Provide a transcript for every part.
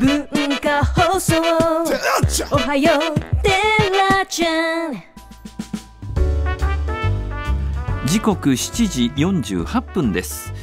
文化放送おはようテラちゃん時刻7時48分です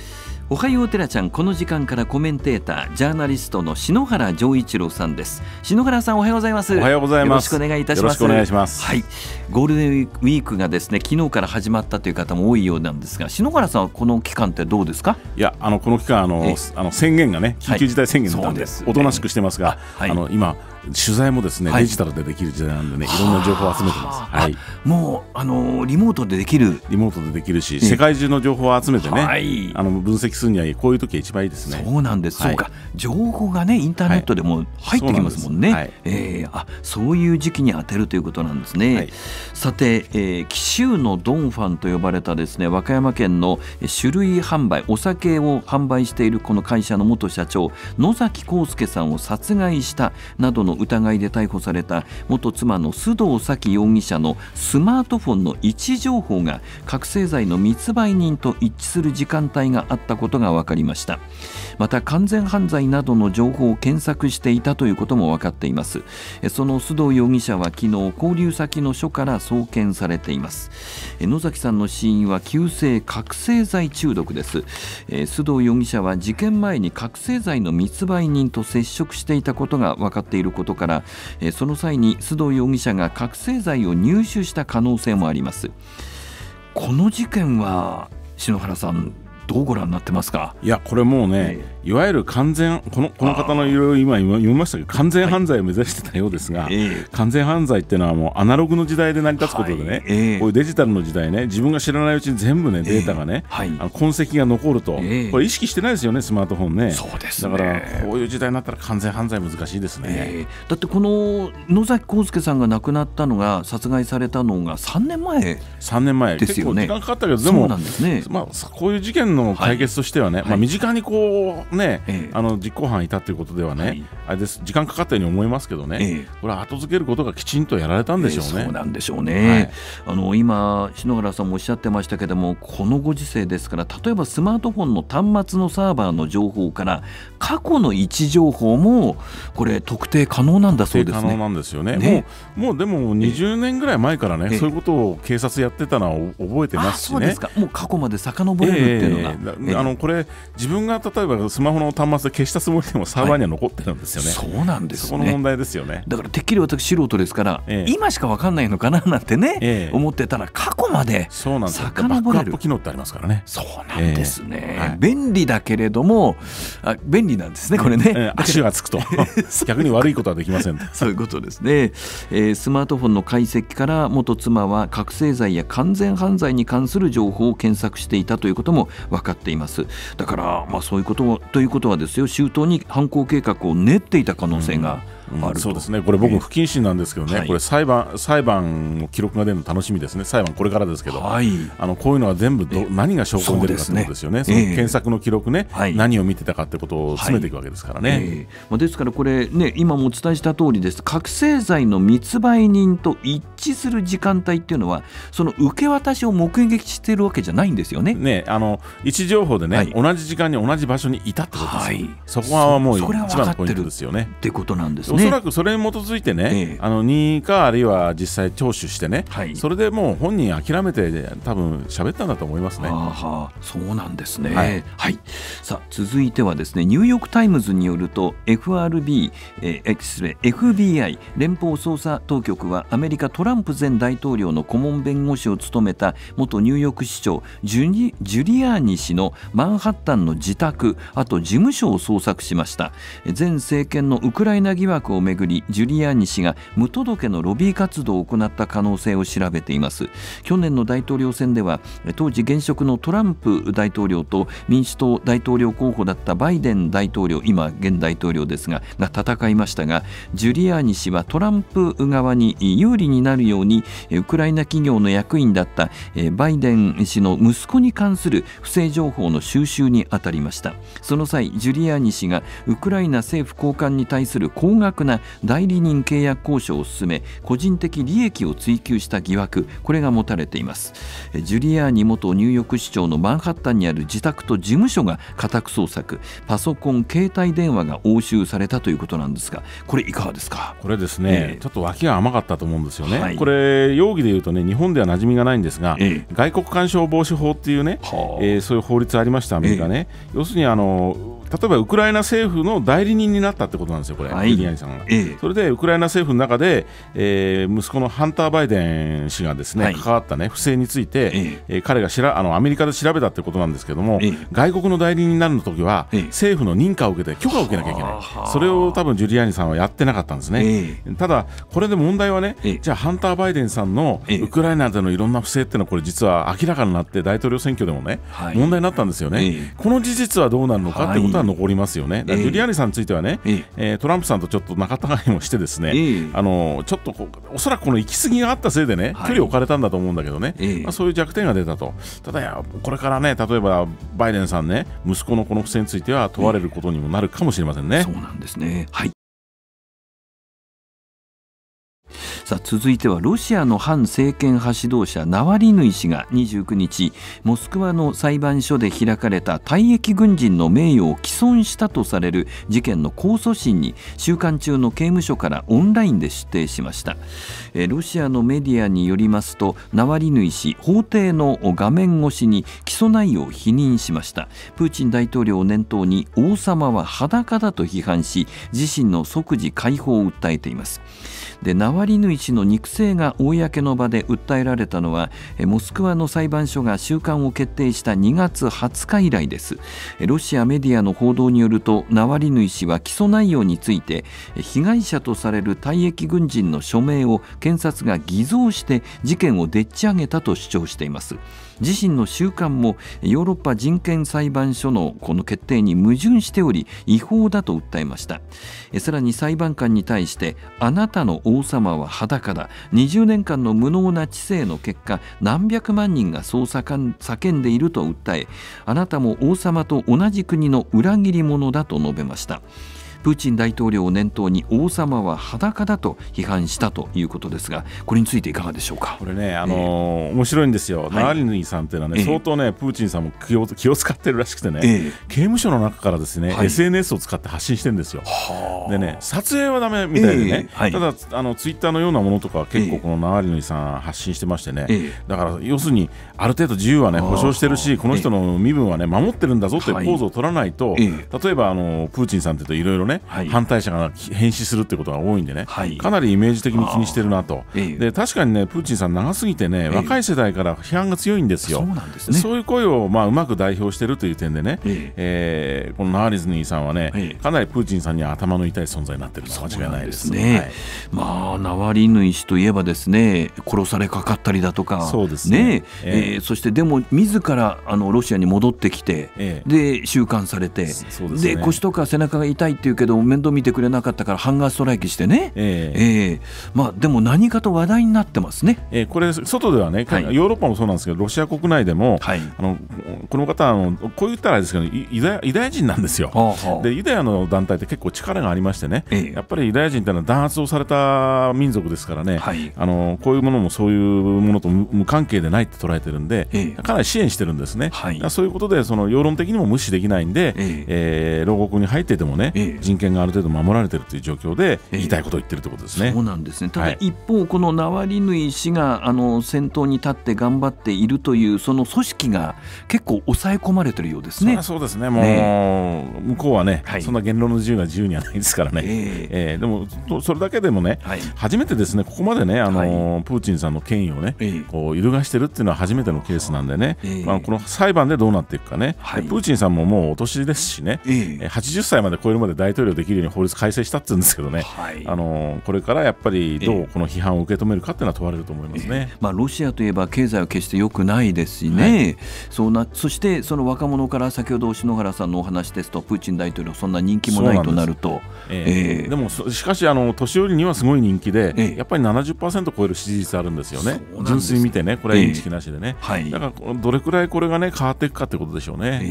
おはようてらちゃんこの時間からコメンテータージャーナリストの篠原丈一郎さんです篠原さんおはようございますおはようございますよろしくお願いいたしますお願いしますはいゴールデンウィークがですね昨日から始まったという方も多いようなんですが篠原さんはこの期間ってどうですかいやあのこの期間あのあの宣言がね緊急事態宣言だったんで、はいね、おとなしくしてますが、はい、あの今取材もですね、はい、デジタルでできる時代なんでねいろんな情報を集めてます、はい、もうあのー、リモートでできるリモートでできるし、世界中の情報を集めてね、はい、あの分析するにはこういう時は一番いいですねそうなんです、はい、そうか情報がねインターネットでも入ってきますもんね、はい、えー、あそういう時期に当てるということなんですね、はい、さて、えー、紀州のドンファンと呼ばれたですね和歌山県の種類販売お酒を販売しているこの会社の元社長野崎康介さんを殺害したなどの疑いで逮捕された元妻の須藤早紀容疑者のスマートフォンの位置情報が覚醒剤の密売人と一致する時間帯があったことが分かりましたまた完全犯罪などの情報を検索していたということも分かっていますその須藤容疑者は昨日交流先の署から送検されています野崎さんの死因は急性覚醒剤中毒です須藤容疑者は事件前に覚醒剤の密売人と接触していたことが分かっていることことから、えその際に須藤容疑者が覚醒剤を入手した可能性もありますこの事件は篠原さんどうご覧になってますかいやこれもうね、いわゆる完全このこの方のいろいろ今読みましたけど完全犯罪を目指してたようですが、はい完全犯罪っていうのはもうアナログの時代で成り立つことでね、はいこういうデジタルの時代ね自分が知らないうちに全部ねデータがね、はい、あの痕跡が残ると、これ意識してないですよねスマートフォンねそうです、ね、だからこういう時代になったら完全犯罪難しいですね、だってこの野崎康介さんが亡くなったのが殺害されたのが3年前3年前ですよね時間かかったけどでもそうなんですね、まあ、こういう事件の解決としてはね、はい、まあ、身近にこうね、ええ、あの実行犯いたということではね、はい、あれです時間かかったように思いますけどね、え、これ後付けることがきちんとやられたんでしょうね。そうなんでしょうね、はい、あの今篠原さんもおっしゃってましたけどもこのご時世ですから例えばスマートフォンの端末のサーバーの情報から過去の位置情報もこれ特定可能なんだそうですね。可能なんですよね。ねもうもうでも20年ぐらい前からね、そういうことを警察やってたのは覚えてますしね。そうですかもう過去まで遡れるっていうのが、えね、あのこれ、自分が例えばスマホの端末で消したつもりでも、サーバーには残ってるんですよね、はい、そうなんです、ね、そこの問題ですよねだから、てっきり私、素人ですから、ええ、今しか分かんないのかななんてね、え、思ってたら、過去までそうなんですバックアップ機能ってありますからね。そうなんですね、はい、便利だけれどもあ、便利なんですね、これね。足がつくと、逆に悪いことはできませんそういうことですね、えー、スマートフォンの解析から、元妻は覚醒剤や完全犯罪に関する情報を検索していたということも分かっていますだからまあそういうことということはですよ周到に犯行計画を練っていた可能性が、うんあるそうですねこれ僕不謹慎なんですけどね、これ裁判裁判の記録が出るの楽しみですね裁判これからですけど、あのこういうのは全部ど何が証拠に出るかってことですよね、検索の記録ね、何を見てたかってことを詰めていくわけですからね、まですからこれね今もお伝えした通りです覚醒剤の密売人と一致する時間帯っていうのはその受け渡しを目撃しているわけじゃないんですよねねあの位置情報でね、同じ時間に同じ場所にいたってことです、そこはもう一番のポイントですよねってことなんですおそらくそれに基づいてね、あの任意かあるいは実際聴取してね、はい、それでもう本人諦めて多分喋ったんだと思いますね。はそうなんですね、はい、はい、さあ続いてはですねニューヨーク・タイムズによると FRB、えー、FBI 連邦捜査当局はアメリカトランプ前大統領の顧問弁護士を務めた元ニューヨーク市長ジュニジュリアーニ氏のマンハッタンの自宅あと事務所を捜索しました前政権のウクライナ疑惑をめぐりジュリアーニ氏が無届けのロビー活動を行った可能性を調べています去年の大統領選では当時現職のトランプ大統領と民主党大統領候補だったバイデン大統領今現大統領ですがが戦いましたがジュリアーニ氏はトランプ側に有利になるようにウクライナ企業の役員だったバイデン氏の息子に関する不正情報の収集に当たりましたその際ジュリアーニ氏がウクライナ政府高官に対する高額な代理人契約交渉を進め個人的利益を追求した疑惑これが持たれていますジュリアーニ元ニューヨーク市長のマンハッタンにある自宅と事務所が家宅捜索パソコン携帯電話が押収されたということなんですがこれいかがですかこれですね、えー、ちょっと脇が甘かったと思うんですよね、はい、これ容疑で言うとね日本では馴染みがないんですが、えー、外国干渉防止法っていうね、はえー、そういう法律ありましたアメリカね、えー、要するにあの例えばウクライナ政府の代理人になったってことなんですよ、これ、はい、さんが、ええ、それでウクライナ政府の中で、えー、息子のハンター・バイデン氏がですね、はい、関わった、ね、不正について、えええー、彼がしらあのアメリカで調べたってことなんですけども、え、外国の代理人になるの時は、政府の認可を受けて許可を受けなきゃいけない、それを多分ジュリアニさんはやってなかったんですね、ただ、これで問題はね、じゃあ、ハンター・バイデンさんのウクライナでのいろんな不正っていうのは、これ、実は明らかになって、大統領選挙でもね、はい、問題になったんですよね、この事実はどうなるのかってことことは残りますよね、ジュリアーニさんについてはね、えー、トランプさんとちょっと仲がいもして、ですね、あのちょっとこうおそらくこの行き過ぎがあったせいでね、距離を置かれたんだと思うんだけどね、まあ、そういう弱点が出たと、ただ、これからね、例えばバイデンさんね、息子のこの不正については問われることにもなるかもしれませんね。そうなんですねはいさあ続いてはロシアの反政権派指導者ナワリヌイ氏が29日モスクワの裁判所で開かれた退役軍人の名誉を毀損したとされる事件の控訴審に収監中の刑務所からオンラインで出廷しましたえロシアのメディアによりますとナワリヌイ氏法廷の画面越しに起訴内容を否認しましたプーチン大統領を念頭に王様は裸だと批判し自身の即時解放を訴えていますでナワリヌイ氏の肉声が公の場で訴えられたのはモスクワの裁判所が収監を決定した2月20日以来ですロシアメディアの報道によるとナワリヌイ氏は起訴内容について被害者とされる退役軍人の署名を検察が偽造して事件をでっち上げたと主張しています自身の収監もヨーロッパ人権裁判所のこの決定に矛盾しており違法だと訴えましたさらに裁判官に対してあなたの王様は定かだ20年間の無能な知性の結果何百万人がそう叫んでいると訴えあなたも王様と同じ国の裏切り者だと述べました。プーチン大統領を念頭に王様は裸だと批判したということですがこれについていかがでしょうかこれね、あのーえー、面白いんですよ、はい、ナワリヌイさんというのはね、えー、相当ねプーチンさんも気を気を使ってるらしくてね、えー、刑務所の中からですね、はい、SNS を使って発信してるんですよ。でね撮影はだめみたいでね、はい、ただあのツイッターのようなものとかは結構このナワリヌイさん発信してましてね、だから要するにある程度自由はね保障してるしこの人の身分はね守ってるんだぞというポーズを取らないと、例えばあのプーチンさんっていうといろいろねね、はい、反対者が変死するってことが多いんでね、はい、かなりイメージ的に気にしてるなと、で確かにねプーチンさん長すぎてね、若い世代から批判が強いんですよそうなんです、ね、そういう声を、まあ、うまく代表してるという点でね、ええー、このナーリズニーさんはね、かなりプーチンさんに頭の痛い存在になってるのは間違いないですね、はい、まあナワリヌイ氏といえばですね殺されかかったりだとかそうですねね、えー、えー、そしてでも自らあのロシアに戻ってきて、えー、で収監されて、ね、で腰とか背中が痛いっていうけけど面倒見てくれなかったからハンガーストライキしてね、えー、えー、まあ、でも何かと話題になってますね、えー、これ、外ではね、はい、ヨーロッパもそうなんですけどロシア国内でも、はい、あのこの方あの、こう言ったらあれですけどユダユダヤ人なんですよ、はあはあ、でユダヤの団体って結構力がありましてね、えー、やっぱりユダヤ人ってのは弾圧をされた民族ですからね、はい、あのこういうものもそういうものと無関係でないって捉えてるんで、えー、かなり支援してるんですね、はい、そういうことでその世論的にも無視できないんで、えー、えー、牢獄に入っててもね、えー、人権がある程度守られているという状況で言いたいことを言ってるということですね。そうなんですねただ一方、はい、このナワリヌイ氏があの先頭に立って頑張っているというその組織が結構抑え込まれてるようですね。そうですねもう、ね、向こうはね、はい、そんな言論の自由が自由にはないですからね、えー、えー、でもそれだけでもね、はい、初めてですねここまでねあの、プーチンさんの権威をね、えー、こう揺るがしてるっていうのは初めてのケースなんでね、えー、まあ、この裁判でどうなっていくかね、プーチンさんももうお年ですしね、えー、80歳まで超えるまで大統領できるように法律改正したって言うんですけどね、はい、あのこれからやっぱりどうこの批判を受け止めるかっていうのは問われると思いますね、えー、まあ、ロシアといえば経済は決して良くないですしね、はい、そうなそしてその若者から先ほど篠原さんのお話ですとプーチン大統領そんな人気もないとなるとえー、えー、でもしかしあの年寄りにはすごい人気で、えー、やっぱり70%超える支持率あるんですよね、ね純粋見てねこれは認識なしでね、はい、だからどれくらいこれがね変わっていくかってことでしょうね。え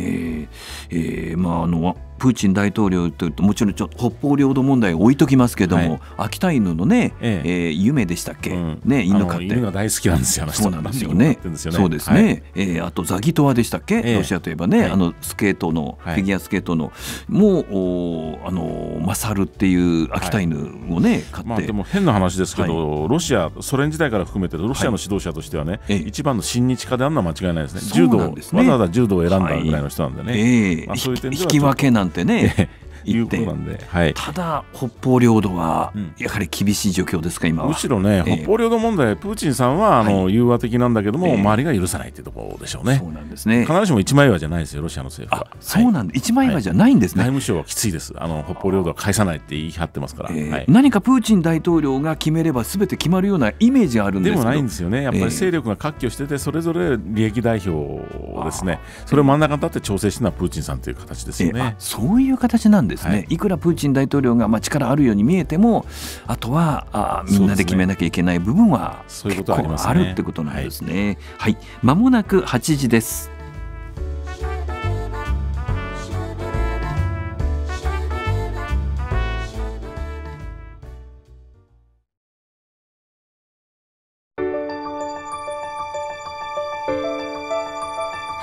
ーえーまあ、あのプーチン大統領というとちろんちょ北方領土問題置いときますけども、秋田犬のね、ええ夢でしたっけ、ね犬飼って犬が大好きなんですよそうなんですよねそうですね、はえあとザギトワでしたっけ、ロシアといえばね、あのスケートの、フィギュアスケートのもうあのマサルっていう秋田犬をね、まあ、でも変な話ですけど、ロシアソ連時代から含めてロシアの指導者としてはね、一番の親日家であんな間違いないですね柔道わざわざ柔道を選んだぐらいの人なんでね、まい引き分けなんてねいうことなんで、はい、ただ北方領土はやはり厳しい状況ですか、むしろね、北方領土問題プーチンさんはあの、融和的なんだけども、周りが許さないっていうところでしょうねそうなんですね必ずしも一枚岩じゃないですよロシアの政府はそうなんはい、一枚岩じゃないんですね、内務省はきついですあの北方領土は返さないって言い張ってますから、えー、何かプーチン大統領が決めればすべて決まるようなイメージがあるんですでもないんですよねやっぱり勢力が割拠しててそれぞれ利益代表をですね、それを真ん中に立って調整してるのはプーチンさんという形ですよね、そういう形なんですですね、はい、いくらプーチン大統領がまあ力あるように見えてもあとはあみんなで決めなきゃいけない部分は結構あるってことなんですね。はい、ま、はい、もなく8時です。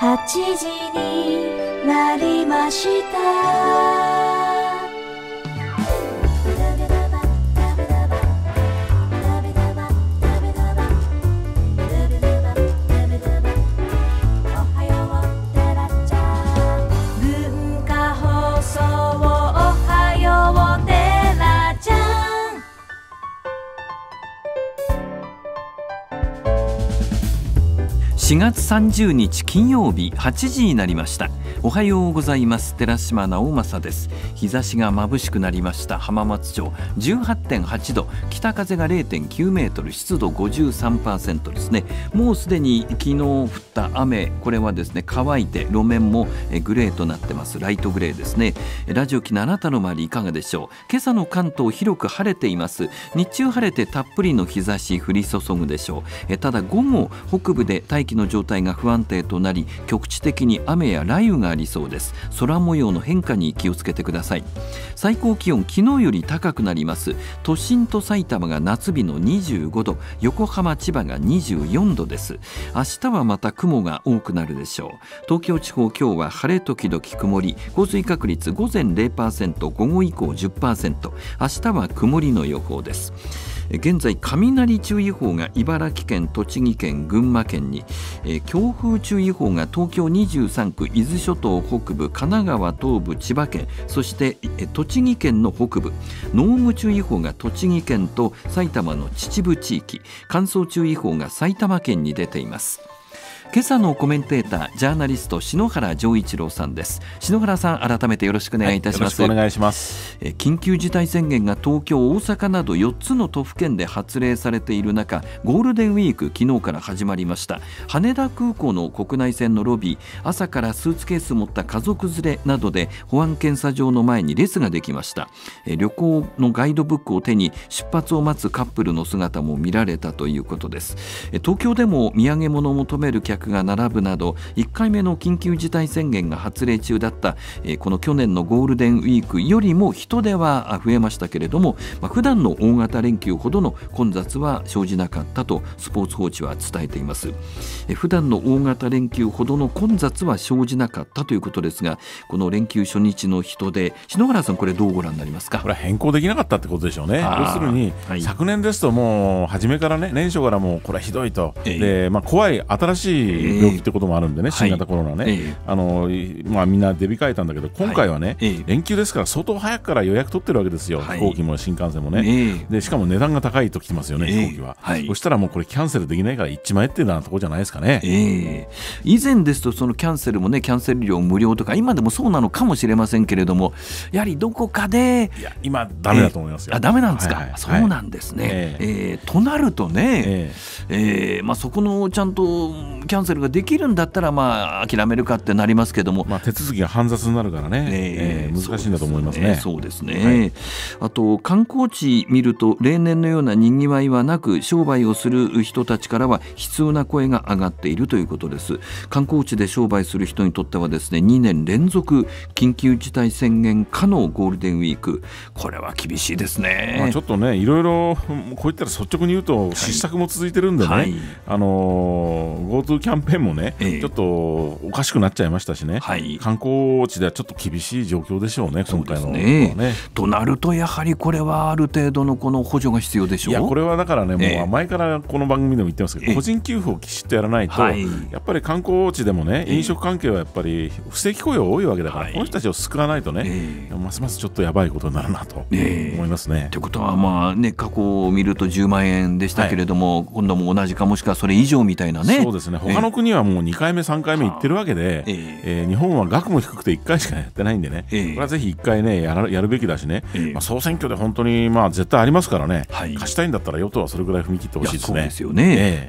8時になりました4月30日金曜日8時になりましたおはようございます寺島直政です日差しが眩しくなりました浜松町18.8度北風が0.9メートル湿度53%ですねもうすでに昨日降った雨これはですね乾いて路面もグレーとなってますライトグレーですねラジオ機のあなたの周りいかがでしょう今朝の関東広く晴れています日中晴れてたっぷりの日差し降り注ぐでしょうただ午後北部で大気のの状態が不安定となり局地的に雨や雷雨がありそうです空模様の変化に気をつけてください最高気温昨日より高くなります都心と埼玉が夏日の25度横浜千葉が24度です明日はまた雲が多くなるでしょう東京地方今日は晴れ時々曇り降水確率午前0%午後以降10%明日は曇りの予報です現在雷注意報が茨城県栃木県群馬県に、え強風注意報が東京23区伊豆諸島北部神奈川東部千葉県そして、え栃木県の北部濃霧注意報が栃木県と埼玉の秩父地域乾燥注意報が埼玉県に出ています。今朝のコメンテータージャーナリスト篠原丈一郎さんです篠原さん改めてよろしくお願いいたします、はい、お願いします緊急事態宣言が東京大阪など4つの都府県で発令されている中ゴールデンウィーク昨日から始まりました羽田空港の国内線のロビー朝からスーツケース持った家族連れなどで保安検査場の前に列ができました旅行のガイドブックを手に出発を待つカップルの姿も見られたということです東京でも土産物を求める客が並ぶなど1回目の緊急事態宣言が発令中だった、えこの去年のゴールデンウィークよりも人出は増えましたけれども、まあ、普段の大型連休ほどの混雑は生じなかったとスポーツ報知は伝えています、え普段の大型連休ほどの混雑は生じなかったということですがこの連休初日の人出篠原さんこれどうご覧になりますかこれは変更できなかったってことでしょうね要するに、はい、昨年ですともう初めからね年初からもうこれはひどいと、えー、でまあ、怖い新しい病気ってこともあるんでね、新型コロナね、あのまあ、みんな出控えたんだけど、今回はね、連休ですから、相当早くから予約取ってるわけですよ、飛行機も新幹線もね、でしかも値段が高いときてますよね、飛行機は、そしたらもうこれ、キャンセルできないから、一枚っていうようなところじゃないですかね、以前ですと、そのキャンセルもね、キャンセル料無料とか、今でもそうなのかもしれませんけれども、やはりどこかで、いや、今、だめだと思いますよ。えー、あなんですか、そうなんですね、ええとなるとね、ええまあ、そこのちゃんとキャンンセルができるんだったら、まあ、諦めるかってなりますけども、まあ、手続きが煩雑になるからね、えー、えー、難しいんだと思いますね。そうですね、はい、あと観光地見ると例年のようなにぎわいはなく商売をする人たちからは悲痛な声が上がっているということです観光地で商売する人にとってはですね2年連続緊急事態宣言下のゴールデンウィークこれは厳しいですね、まあ、ちょっとねいろいろこういったら率直に言うと失策も続いてるんでね、はいはい、あの GoTo キャャンペーンもね、えちょっとおかしくなっちゃいましたしね、はい、観光地ではちょっと厳しい状況でしょうね、今回のね、ね、となると、やはりこれはある程度のこの補助が必要でしょういやこれはだからね、え、もう前からこの番組でも言ってますけど、個人給付をきちっとやらないと、やっぱり観光地でもね、飲食関係はやっぱり不正雇用多いわけだから、この人たちを救わないとね、ますますちょっとやばいことになるなと思いますね。ということは、まあね、過去を見ると10万円でしたけれども、今度も同じか、もしくはそれ以上みたいなね。そうですね他の国はもう2回目、3回目行ってるわけで、えー、えー、日本は額も低くて1回しかやってないんでね、えー、これはぜひ1回ねやる、やるべきだしね、えー、まあ、総選挙で本当に、まあ、絶対ありますからね、はい、貸したいんだったら与党はそれぐらい踏み切ってほしいですね。よね、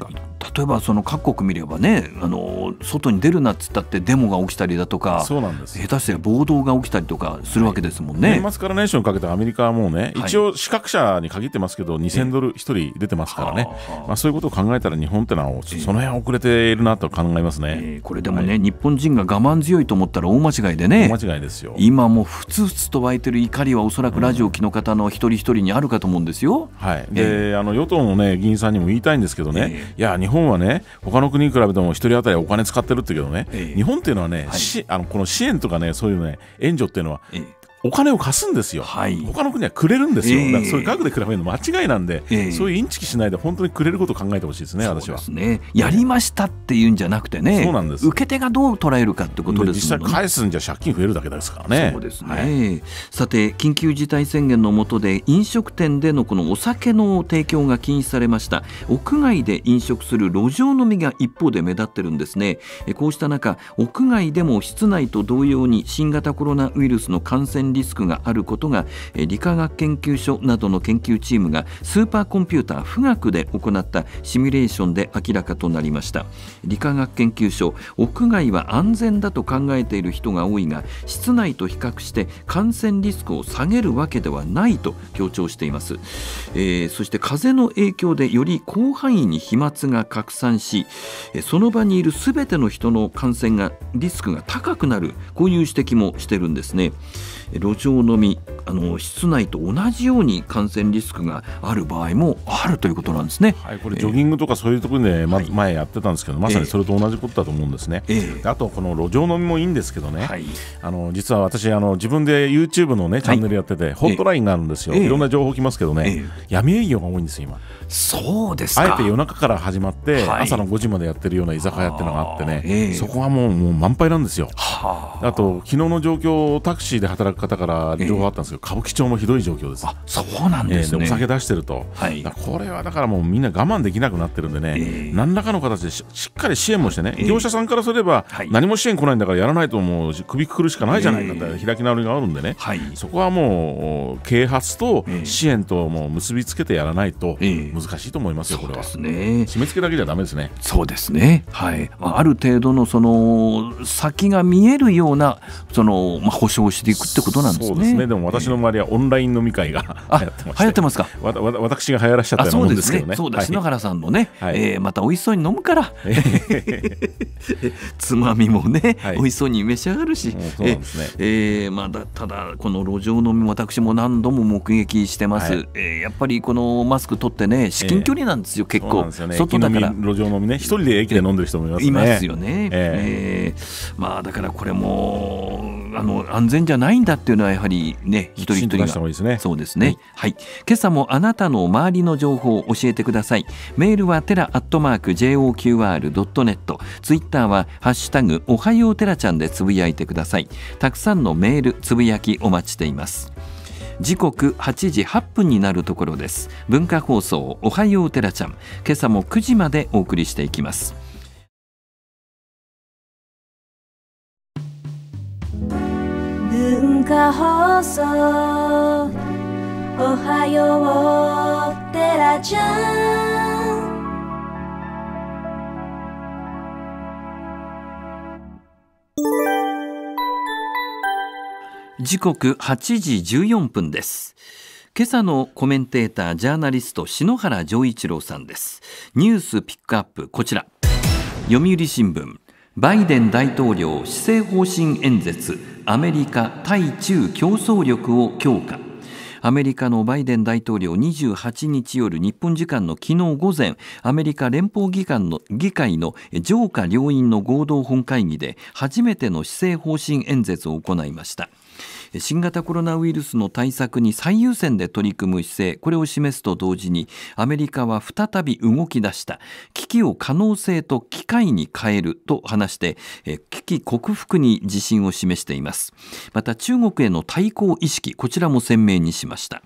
例えばその各国見ればねあの外に出るなっつったってデモが起きたりだとかそうなんです下手したら暴動が起きたりとかするわけですもんね、はい、年末から年始にかけてアメリカはもうね、一応資格者に限ってますけど2000ドル1人出てますからね、まあ、そういうことを考えたら日本ってのはその辺遅れているなと考えますね、えー、これでもね、はい、日本人が我慢強いと思ったら大間違いでね間違いですよ今もふつふつと湧いてる怒りはおそらくラジオ機の方の一人一人にあるかと思うんですよ、はいで、えー、あの与党の、ね、議員さんにも言いたいんですけどね、えー、いや日本本はね他の国に比べても1人当たりお金使ってるってうけどね、ええ、日本っていうのはね、はい、あのこの支援とかねそういうね援助っていうのは、えお金を貸すんですよ、はい、他の国はくれるんですよ、えー、そういう額で比べるの間違いなんで、えー、そういうインチキしないで本当にくれることを考えてほしいですね、私は、ね、やりましたっていうんじゃなくてね、そうなんです受け手がどう捉えるかってことですね、実際、返すんじゃ借金増えるだけですからね。そうですね、はい、さて、緊急事態宣言の下で、飲食店でのこのお酒の提供が禁止されました、屋外で飲食する路上飲みが一方で目立ってるんですね。こうした中屋外でも室内と同様に新型コロナウイルスの感染リスクがあることが理化学研究所などの研究チームがスーパーコンピューター富岳で行ったシミュレーションで明らかとなりました理化学研究所屋外は安全だと考えている人が多いが室内と比較して感染リスクを下げるわけではないと強調しています、えー、そして風の影響でより広範囲に飛沫が拡散しその場にいるすべての人の感染がリスクが高くなるこういう指摘もしてるんですね路上飲みあの室内と同じように感染リスクがある場合もあるということなんですね、はい、これジョギングとかそういうところで、ま、えー、前やってたんですけど、まさにそれと同じことだと思うんですね、えー、あとこの路上飲みもいいんですけどね、はい、あの実は私あの自分で YouTube のねチャンネルやってて、はい、ホットラインがあるんですよ、えー、いろんな情報来ますけどね、闇営業が多いんですよ今そうですあえて夜中から始まって、はい、朝の5時までやってるような居酒屋っていうのがあってね、えー、そこはもうもう満杯なんですよあと昨日の状況タクシーで働く方から情報あったんですけど、えー、歌舞伎町もひどい状況ですあそうなんですね、お酒出してると、はい、これはだからもうみんな我慢できなくなってるんでね、えー、何らかの形でしっかり支援もしてね、業者さんからすれば、はい、何も支援来ないんだからやらないともう首くくるしかないじゃないかって開き直りがあるんでね、そこはもう啓発と支援ともう結びつけてやらないと、難しいと思いますよ、これは。ですね、締め付けだけじゃだめですね。そうですね、はいまあ、ある程度のその先が見えるようなその、まあ、保証していくってことなんですね。そうですねでも私の周りはオンライン飲み会が 流行ってますかわわ私が流行らしちゃったようなですけどね。そうですね、篠原さんのね、はい、えー、また美味しそうに飲むから、つまみもね、はい、美味しそうに召し上がるし、そうですねえーまだただ、この路上飲み、私も何度も目撃してます、はい、えー、やっぱりこのマスク取ってね、ね至近距離なんですよ、結構、ね、外だから路上飲みね一人で駅で飲んでる人もいます、ね、いますよね、ええー、まあだからこれもあの安全じゃないんだっていうのはやはりね一人一人が、ね、そうですね、はい、はい、今朝もあなたの周りの情報を教えてくださいメールはテラアットマーク JOQR.net ツイッターはハッシュタグおはようテラちゃんでつぶやいてくださいたくさんのメールつぶやきお待ちしています時刻8時8分になるところです文化放送おはようテラちゃん今朝も9時までお送りしていきます文化放送おはようテラちゃんうん。時刻8時14分です。今朝のコメンテーター、ジャーナリスト、篠原丈一郎さんです。ニュースピックアップ、こちら。読売新聞、バイデン大統領施政方針演説、アメリカ対中競争力を強化。アメリカのバイデン大統領28日夜日本時間の昨日午前アメリカ連邦議会の議会の上下両院の合同本会議で初めての施政方針演説を行いました新型コロナウイルスの対策に最優先で取り組む姿勢これを示すと同時にアメリカは再び動き出した危機を可能性と機会に変えると話して危機克服に自信を示していますまた中国への対抗意識こちらも鮮明にしました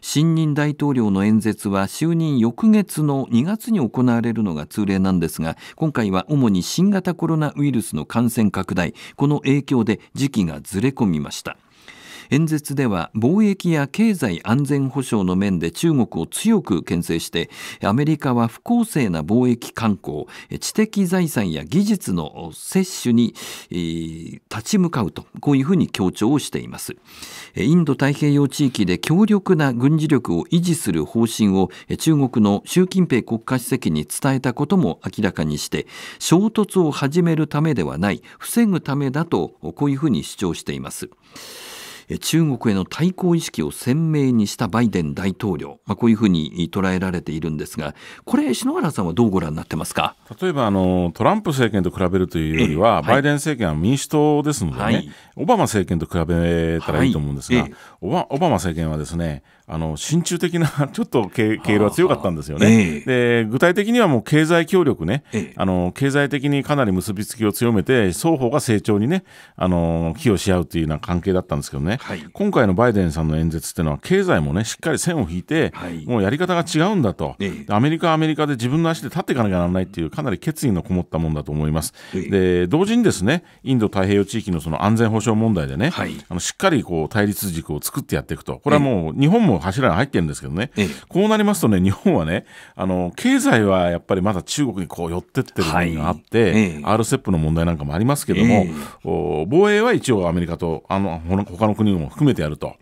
新任大統領の演説は就任翌月の2月に行われるのが通例なんですが今回は主に新型コロナウイルスの感染拡大この影響で時期がずれ込みました演説では貿易や経済安全保障の面で中国を強く牽制してアメリカは不公正な貿易慣行知的財産や技術の摂取に、立ち向かうとこういうふうに強調をしていますインド太平洋地域で強力な軍事力を維持する方針を中国の習近平国家主席に伝えたことも明らかにして衝突を始めるためではない防ぐためだとこういうふうに主張しています。中国への対抗意識を鮮明にしたバイデン大統領、まあ、こういうふうに捉えられているんですが、これ、篠原さんはどうご覧になってますか例えばあのトランプ政権と比べるというよりは、はい、バイデン政権は民主党ですのでね、はい、オバマ政権と比べたらいいと思うんですが、はい、オバマ政権はですねあの親中的な ちょっと経路は強かったんですよね。えで具体的にはもう経済協力ね、え、あの経済的にかなり結びつきを強めて双方が成長にねあの寄与し合うというような関係だったんですけどね、はい、今回のバイデンさんの演説っていうのは経済もねしっかり線を引いて、はい、もうやり方が違うんだと、アメリカはアメリカで自分の足で立っていかなきゃならないっていうかなり決意のこもったもんだと思います。で同時にですねインド太平洋地域のその安全保障問題でね、はい、あのしっかりこう対立軸を作ってやっていくとこれはもう日本も柱に入ってるんですけどね、ええ、こうなりますとね、日本はね、あの経済はやっぱりまだ中国にこう寄ってってる部分があって、はいええ、RCEP の問題なんかもありますけども、え、防衛は一応アメリカとあの他の国も含めてやると、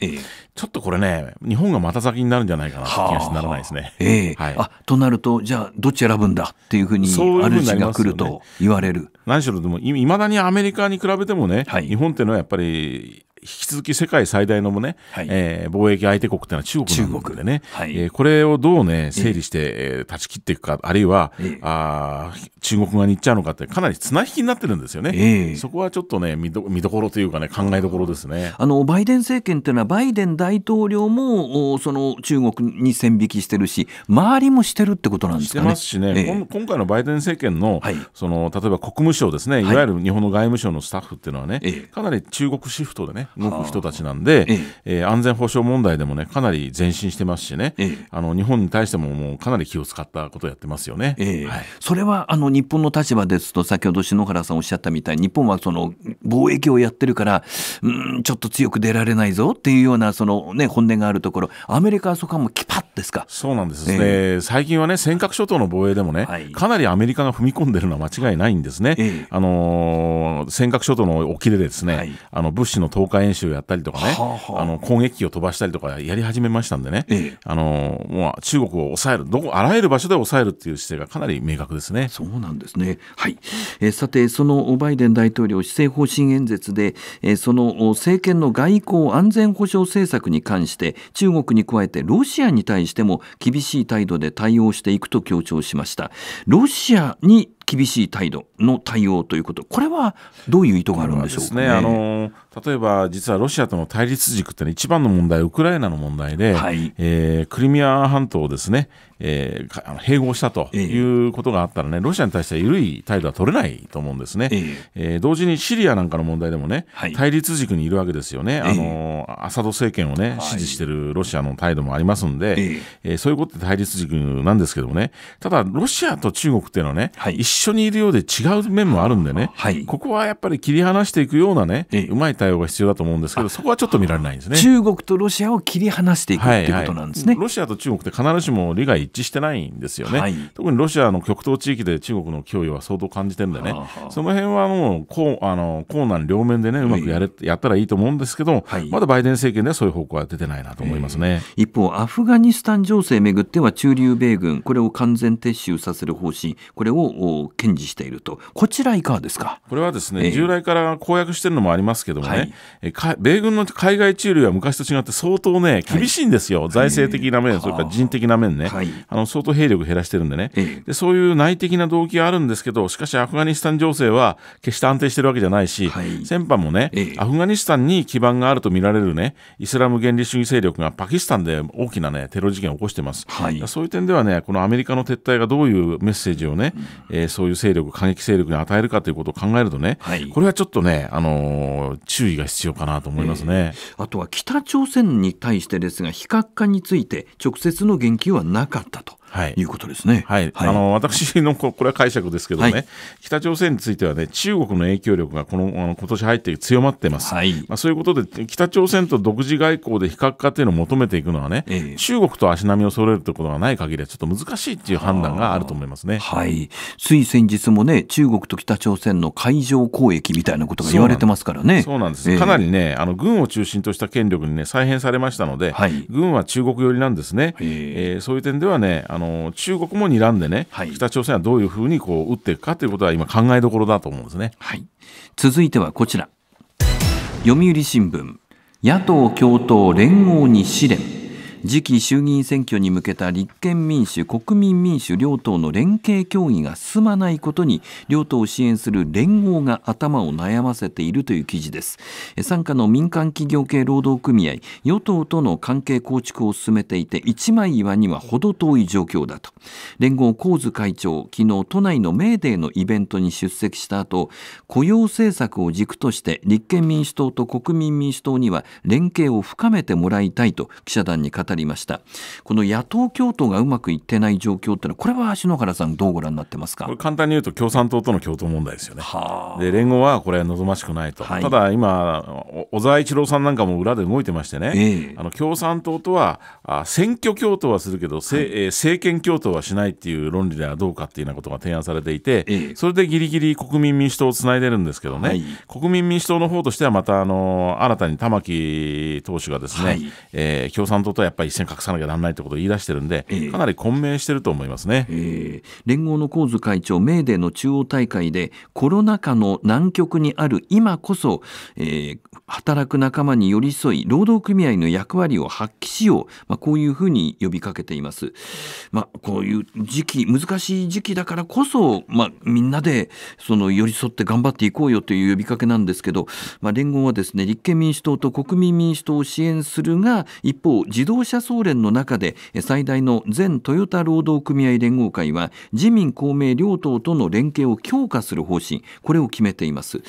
ちょっとこれね、日本がまた先になるんじゃないかなって気がしてならないですね。はあ、はい、あとなると、じゃあ、どっち選ぶんだっていうふうに、主が来ると言われる。何しろでもいまだにアメリカに比べてもね、はい、日本っていうのはやっぱり引き続き世界最大のもね、はい、えー、貿易相手国っていうのは中国なんでね、はい、えー、これをどうね、整理して、えー、断ち切っていくか、あるいは、えー、あ中国側に行っちゃうのかって、かなり綱引きになってるんですよね。えー、そこはちょっとね見ど、見どころというかね、考えどころですね。あの、バイデン政権っていうのは、バイデン大統領も、その中国に線引きしてるし、周りもしてるってことなんですかね。してますしね、えー、今回のバイデン政権の、はい、その例えば国務省ですね、いわゆる日本の外務省のスタッフっていうのはね、かなり中国シフトでね、動く人たちなんで、えー、安全保障問題でもね、かなり前進してますしね、あの日本に対してももうかなり気を使ったことをやってますよね。はい、それはあの日本の立場ですと、先ほど篠原さんおっしゃったみたいに、日本はその貿易をやってるから、うん、ちょっと強く出られないぞっていうようなその、ね、本音があるところ、アメリカはそこはもうきぱっですか。そうなんですね、えー、最近はね、尖閣諸島の防衛でもね、はい、かなりアメリカが踏み込んでるのは間違いないんですね。えー、あのー、尖閣諸島の沖でですね、はい、あの物資の倒壊パ演習やったりとかね、はあはあ、あの攻撃機を飛ばしたりとかやり始めましたんでね、ええ、あのもう中国を抑えるどこ、あらゆる場所で抑えるっていう姿勢がかなり明確ですねそうなんですね、はいえー、さて、そのバイデン大統領、施政方針演説で、えー、その政権の外交・安全保障政策に関して、中国に加えてロシアに対しても厳しい態度で対応していくと強調しました。ロシアに厳しい態度の対応ということ、これはどういう意図があるんでしょうかね、ねあの例えば、実はロシアとの対立軸というのは一番の問題、ウクライナの問題で、はい、えー、クリミア半島ですね、えー、併合したということがあったらね、ロシアに対して緩い態度は取れないと思うんですね。ええー、同時にシリアなんかの問題でもね、はい、対立軸にいるわけですよね。あのアサド政権をね、支持しているロシアの態度もありますんで、はい、えー、そういうことって対立軸なんですけどもね、ただ、ロシアと中国っていうのはね、はい、一緒にいるようで違う面もあるんでね、はい、ここはやっぱり切り離していくようなね、うまい対応が必要だと思うんですけど、そこはちょっと見られないんですね中国とロシアを切り離していくっていうことなんですね。ロシアと中国って必ずしも利害致してないんですよね、はい、特にロシアの極東地域で中国の脅威は相当感じてるんでね、はあはあ、その辺はもうこうあの硬軟両面でねうまくやれ、はい、やったらいいと思うんですけど、はい、まだバイデン政権ではそういう方向は出てないなと思いますね、えー、一方、アフガニスタン情勢めぐっては中留米軍、これを完全撤収させる方針、これを堅持していると、こちらいかがですかこれはですね、えー、従来から公約してるのもありますけどもね、はい、米軍の海外駐留は昔と違って相当ね、厳しいんですよ、財政的な面、それから人的な面ね、はい、あの相当兵力減らしてるんでね、で、そういう内的な動機があるんですけど、しかしアフガニスタン情勢は決して安定してるわけじゃないし、はい、先般もね、アフガニスタンに基盤があると見られるね、イスラム原理主義勢力がパキスタンで大きな、ね、テロ事件を起こしてます、はい、そういう点ではね、このアメリカの撤退がどういうメッセージをね、うん、えー、そういう勢力、過激勢力に与えるかということを考えるとね、はい、これはちょっとね、あのー、注意が必要かなと思いますね、えー、あとは北朝鮮に対してですが、非核化について、直接の言及はなかっったとはい、いうことですね。はい、はい、あの私のこれは解釈ですけどね、はい、北朝鮮についてはね中国の影響力がこのあの今年入って強まってます。はい、まあそういうことで北朝鮮と独自外交で非核化というのを求めていくのはね、えー、中国と足並みを揃えるということがない限りはちょっと難しいっていう判断があると思いますね。はい。つい先日もね中国と北朝鮮の海上交易みたいなことが言われてますからね。そうなんです。ですえー、かなりねあの軍を中心とした権力にね再編されましたので、はい、軍は中国寄りなんですね。えー、そういう点ではねあのの中国も睨んでね、はい、北朝鮮はどういうふうにこう打っていくかということは今考えどころだと思うんですね、はい、続いてはこちら読売新聞野党共闘連合に試練次期衆議院選挙に向けた立憲民主、国民民主両党の連携協議が進まないことに両党を支援する連合が頭を悩ませているという記事です傘下の民間企業系労働組合与党との関係構築を進めていて一枚岩には程遠い状況だと連合神津会長昨日都内のメーデーのイベントに出席した後雇用政策を軸として立憲民主党と国民民主党には連携を深めてもらいたいと記者団に語たりましたこの野党共闘がうまくいってない状況というのはこれは篠原さんどうご覧になってますかこれ簡単に言うと共産党との共闘問題ですよねで連合はこれは望ましくないと、はい、ただ今小沢一郎さんなんかも裏で動いてましてね、えー、あの共産党とはあ選挙共闘はするけど、はい、え政権共闘はしないっていう論理ではどうかっていうようなことが提案されていて、えー、それでぎりぎり国民民主党をつないでるんですけどね、はい、国民民主党の方としてはまたあの新たに玉木党首がですね、はい、えー、共産党とはやっぱりぱり一線隠さなきゃならないということを言い出してるんで、えー、かなり混迷してると思いますね、えー、連合の神津会長、メーデーの中央大会で、コロナ禍の難局にある今こそ、えー、働く仲間に寄り添い、労働組合の役割を発揮しよう、まあ、こういうふうに呼びかけています。まあ、こういう時期、難しい時期だからこそ、まあ、みんなでその寄り添って頑張っていこうよという呼びかけなんですけど、まあ、連合はですね、立憲民主党と国民民主党を支援するが、一方、自動車総連の中で最大の全トヨタ労働組合連合会は自民公明両党との連携を強化する方針これを決めています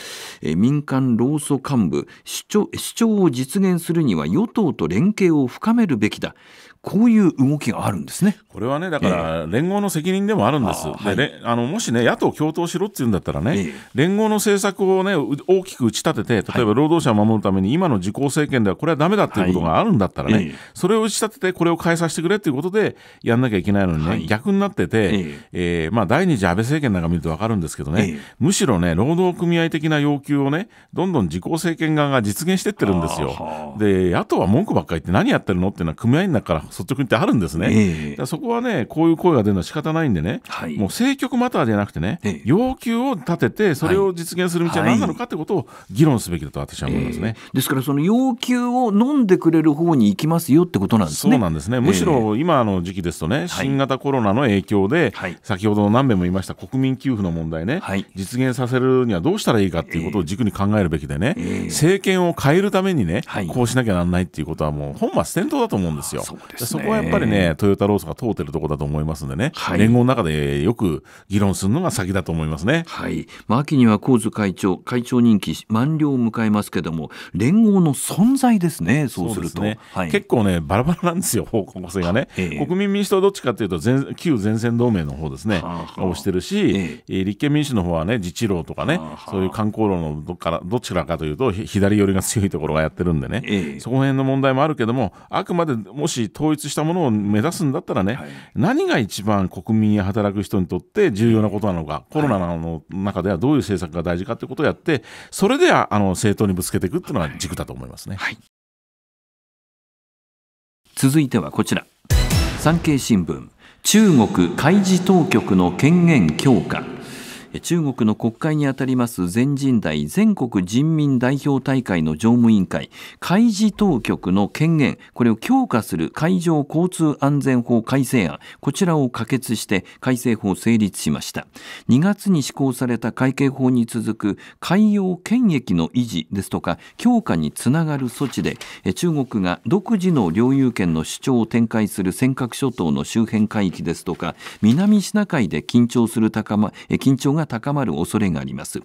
民間労組幹部主張主張を実現するには与党と連携を深めるべきだこういう動きがあるんですねこれはね、だから連合の責任でもあるんです、えー、で、はい、あのもしね、野党共闘しろっていうんだったらね、えー、連合の政策を、ね、大きく打ち立てて、例えば労働者を守るために、今の自公政権ではこれはだめだっていうことがあるんだったらね、はい、それを打ち立てて、これを変えさせてくれということでやんなきゃいけないのにね、はい、逆になってて、えー、えー、まあ、第二次安倍政権なんか見ると分かるんですけどね、むしろね、労働組合的な要求をね、どんどん自公政権側が実現してってるんですよ。で野党は文句ばっかり言って何やってるのっていうのは組合員だから率直にってあるんですね、えー、そこはねこういう声が出るのは仕方ないんでね、はい、もう政局マターじゃなくてね、えー、要求を立ててそれを実現する道は何なのかということを議論すべきだと私は思いますね、はいえー、ですからその要求を飲んでくれる方に行きますよってことなんですねそうなんですねむしろ今の時期ですとね、新型コロナの影響で、はい、先ほど何べんも言いました国民給付の問題ね、実現させるにはどうしたらいいかっていうことを軸に考えるべきでね、政権を変えるためにね、こうしなきゃなんないっていうことはもう本末転倒だと思うんですよ。そこはやっぱりね、トヨタ労組が通ってるところだと思いますんでね、はい、連合の中でよく議論するのが先だと思いますね。はい。まあ、秋には神津会長、会長任期満了を迎えますけども、連合の存在ですね、そうすると。ねはい、結構ね、バラバラなんですよ、方向性がね。えー、国民民主党はどっちかというと前、旧前線同盟の方ですね、はあはをしてるし、えー、立憲民主の方はね、自治労とかね、はーはそういう観光労のどっからどちらかというと、左寄りが強いところがやってるんでね、えー、そこ辺の問題もあるけども、あくまでもし東統一したものを目指すんだったらね、はい、何が一番国民や働く人にとって重要なことなのか、コロナの中ではどういう政策が大事かということをやって、それであの政党にぶつけていくというのが軸だと思いますね、はい、続いてはこちら、産経新聞、中国海事当局の権限強化。中国の国会にあたります全人代全国人民代表大会の常務委員会開示当局の権限これを強化する海上交通安全法改正案こちらを可決して改正法成立しました2月に施行された会計法に続く海洋権益の維持ですとか強化につながる措置で中国が独自の領有権の主張を展開する尖閣諸島の周辺海域ですとか南シナ海で緊張する高ま緊張がが高まる恐れがあります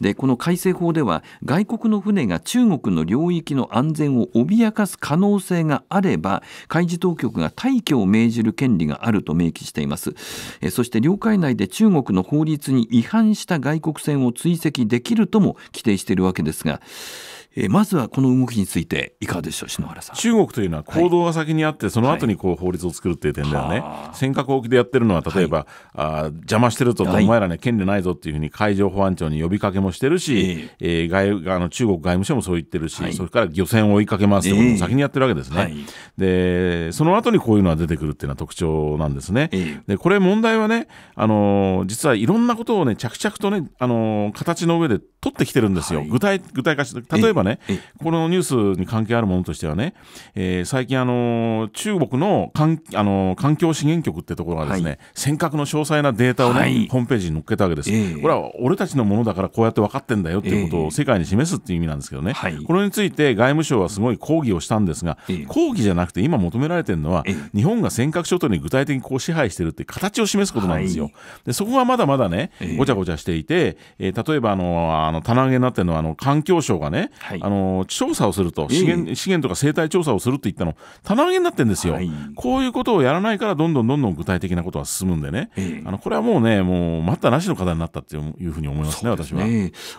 でこの改正法では外国の船が中国の領域の安全を脅かす可能性があれば海事当局が退去を命じる権利があると明記していますえそして領海内で中国の法律に違反した外国船を追跡できるとも規定しているわけですがえー、まずはこの動きについていかがでしょう篠原さん中国というのは行動が先にあって、はい、その後にこう法律を作るという点ではね、はい、尖閣沖でやってるのは例えば、はい、あ邪魔してると、お前らね権利ないぞっていうふうに海上保安庁に呼びかけもしてるし、えー、えー、外あの中国外務省もそう言ってるし、それから漁船を追いかけますいうことも先にやってるわけですね、えー、でその後にこういうのは出てくるっていうのは特徴なんですね、えー、でこれ問題はねあのー、実はいろんなことをね着々とねあのー、形の上で取ってきてるんですよ、具体具体化し例えば、ばね、このニュースに関係あるものとしてはね、えー、最近、あのー、中国のかん、あのー、環境資源局ってところがですね、はい、尖閣の詳細なデータをね、はい、ホームページに載っけたわけです、えー、これは俺たちのものだからこうやって分かってんだよっていうことを世界に示すっていう意味なんですけどね、えー、これについて外務省はすごい抗議をしたんですが、抗議じゃなくて今求められてるのは、日本が尖閣諸島に具体的にこう支配してるって形を示すことなんですよ。はい、でそこがまだまだね、ごちゃごちゃしていて、えー、例えばあのあの棚上げになってるのはあの環境省がね、はい、あの調査をすると資源,、資源とか生態調査をするっていったの棚上げになってるんですよ、はい、こういうことをやらないからどんどんどんどん具体的なことは進むんでね、あのこれはもうねもう待ったなしの課題になったっていうふうに思いますね、ね、私は。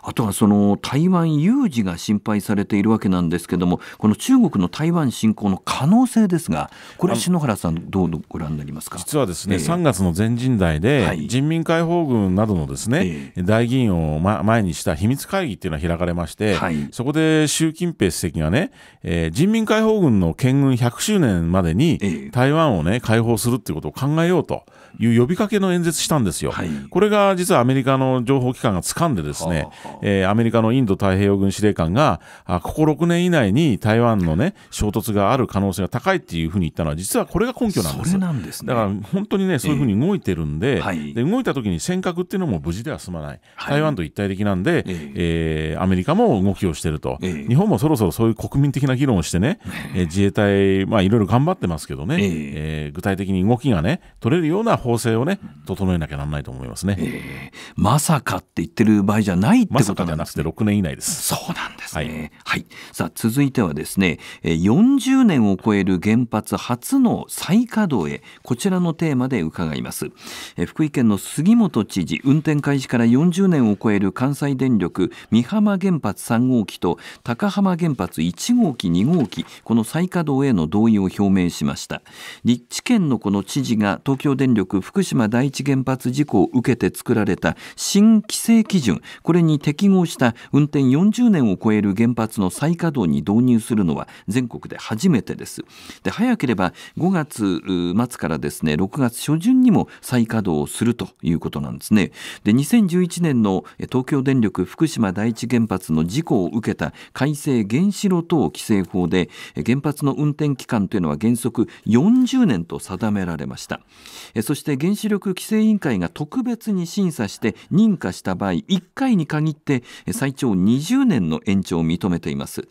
あとはその台湾有事が心配されているわけなんですけどもこの中国の台湾侵攻の可能性ですがこれは篠原さんどうご覧になりますか実はですね、えー、3月の全人代で、人民解放軍などのですね、えー、大議員を、前にした秘密会議っていうのは開かれまして、はい、そこでで、習近平主席がね、えー、人民解放軍の建軍100周年までに、台湾をね、解放するっていうことを考えようと。いう呼びかけの演説したんですよ、はい、これが実はアメリカの情報機関が掴んで、ですね、えー、アメリカのインド太平洋軍司令官が、あここ6年以内に台湾の、ね、衝突がある可能性が高いっていうふうに言ったのは、実はこれが根拠なんですなんです、ね、だから本当にね、そういうふうに動いてるんで、えーはい、で動いた時に尖閣っていうのも無事では済まない、台湾と一体的なんで、えー、えー、アメリカも動きをしてると、日本もそろそろそういう国民的な議論をしてね、えー、自衛隊、まあ、いろいろ頑張ってますけどね、えー、具体的に動きがね、取れるような法制をね整えなきゃならないと思いますね、えー、まさかって言ってる場合じゃないってことなんですね、ま、6年以内ですそうなんですね、はい、はい、さあ続いてはですね40年を超える原発初の再稼働へこちらのテーマで伺います福井県の杉本知事運転開始から40年を超える関西電力美浜原発3号機と高浜原発1号機2号機この再稼働への同意を表明しました立地県のこの知事が東京電力福島第一原発事故を受けて作られた新規制基準これに適合した運転40年を超える原発の再稼働に導入するのは全国で初めてですで早ければ5月末からですね6月初旬にも再稼働をするということなんですねで2011年の東京電力福島第一原発の事故を受けた改正原子炉等規制法で原発の運転期間というのは原則40年と定められましたそしてして原子力規制委員会が特別に審査して認可した場合1回に限って最長20年の延長を認めています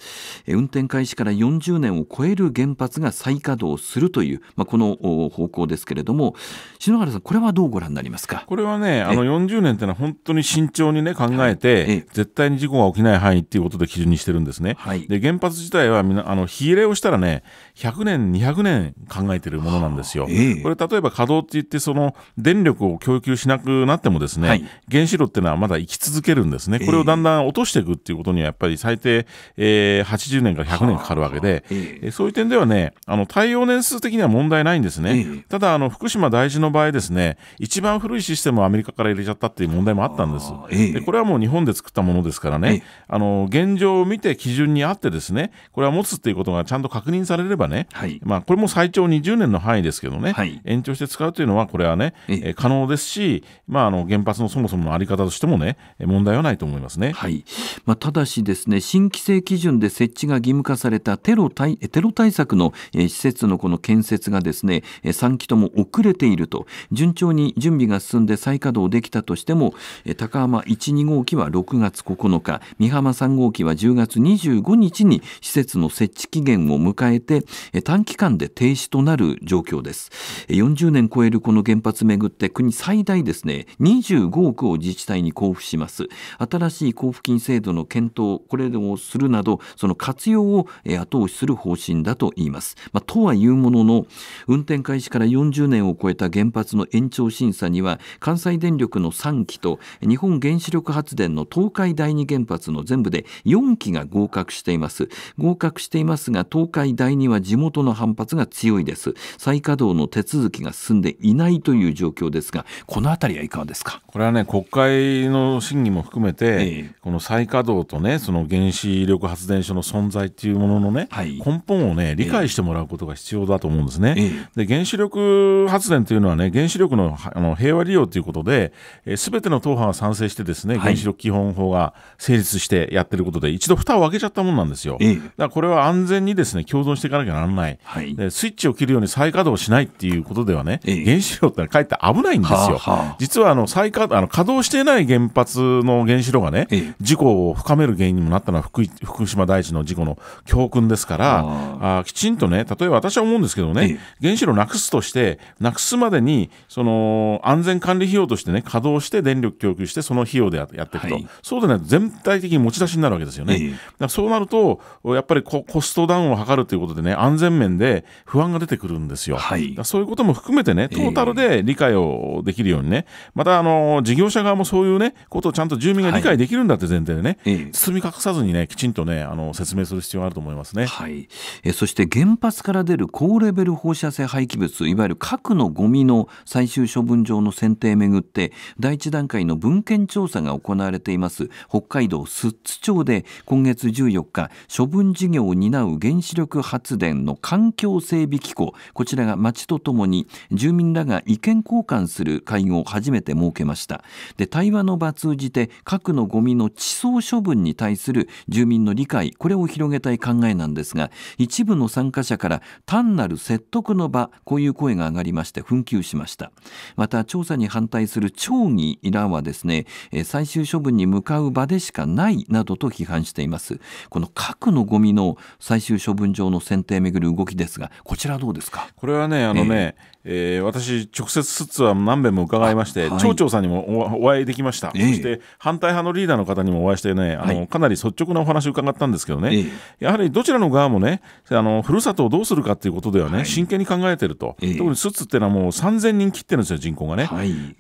運転開始から40年を超える原発が再稼働するという、まあ、この方向ですけれども篠原さんこれはどうご覧になりますかこれはねあの40年というのは本当に慎重に、ね、考えて、はい、絶対に事故が起きない範囲ということで基準にしてるんですね、はい、で原発自体はみあの火入れをしたらね100年200年考えてるものなんですよ、ええ、これ例えば稼働って言ってその電力を供給しなくなってもですね、はい、原子炉っていうのはまだ生き続けるんですね、これをだんだん落としていくっていうことにはやっぱり最低、えー、80年から100年かかるわけで、えそういう点ではねあの耐用年数的には問題ないんですね、ただあの福島第一の場合ですね一番古いシステムをアメリカから入れちゃったっていう問題もあったんです、でこれはもう日本で作ったものですからね、あの現状を見て基準にあってですねこれは持つっていうことがちゃんと確認されればね、はい、まあ、これも最長20年の範囲ですけどね、はい、延長して使うというのはこれはね、え可能ですし、まあ、あの原発のそもそもの在り方としてもね、問題はないと思いますね、はいまあ、ただし、ですね新規制基準で設置が義務化されたテロ対テロ対策の、え施設のこの建設がですね3期とも遅れていると、順調に準備が進んで再稼働できたとしても、え高浜1、2号機は6月9日、美浜3号機は10月25日に施設の設置期限を迎えて、短期間で停止となる状況です。40年超えるこのの原発めぐって国最大ですね25億を自治体に交付します新しい交付金制度の検討これをするなどその活用を後押しする方針だと言います、まあ、とはいうものの運転開始から40年を超えた原発の延長審査には関西電力の3基と日本原子力発電の東海第二原発の全部で4基が合格しています合格していますが東海第二は地元の反発が強いです再稼働の手続きが進んでいないないという状況ですが、このあたりはいかがですかこれはね、国会の審議も含めて、えこの再稼働とね、その原子力発電所の存在っていうもののね、はい、根本をね、理解してもらうことが必要だと思うんですね。えで原子力発電というのはね、原子力のあの平和利用ということで、す、べ、ての党派が賛成してですね、原子力基本法が成立してやってることで、一度蓋を開けちゃったもんなんですよ。えだからこれは安全にですね、共存していかなきゃならない。はい、でスイッチを切るように再稼働しないっていうことではね、原子ってのはかえって危ないんですよ。はあはあ、実はあの再稼あの稼働していない原発の原子炉がね、事故を深める原因にもなったのは福福島第一の事故の教訓ですから、ああきちんとね、例えば私は思うんですけどね、原子炉なくすとして、なくすまでにその安全管理費用としてね、稼働して電力供給して、その費用でやっていくと、はい、そうでないと全体的に持ち出しになるわけですよね。だからそうなると、やっぱりココストダウンを図るということでね、安全面で不安が出てくるんですよ。はい、そういうことも含めてね、トータタルで理解をできるようにね、またあの事業者側もそういうね、ことをちゃんと住民が理解できるんだって前提でね、はい、包み隠さずにね、きちんとね、あの説明する必要があると思いますね、はい、えそして原発から出る高レベル放射性廃棄物、いわゆる核のゴミの最終処分場の選定をめぐって、第一段階の文献調査が行われています、北海道寿都町で、今月14日、処分事業を担う原子力発電の環境整備機構、こちらが町とともに住民らがが意見交換する会合を初めて設けましたで対話の場通じて核のゴミの地層処分に対する住民の理解これを広げたい考えなんですが一部の参加者から単なる説得の場こういう声が上がりまして紛糾しましたまた調査に反対する町議らはですね最終処分に向かう場でしかないなどと批判していますこの核のゴミの最終処分場の選定めぐる動きですがこちらどうですかこれはねあのね、えーえー、私、直接スーツは何遍も伺いまして、はい、町長さんにもお会いできました、えー、そして反対派のリーダーの方にもお会いしてね、あの、はい、かなり率直なお話を伺ったんですけどね、えー、やはりどちらの側もね、あのふるさとをどうするかということではね、はい、真剣に考えてると、えー、特にスーツっていうのはもう3000人切ってるんですよ、人口がね。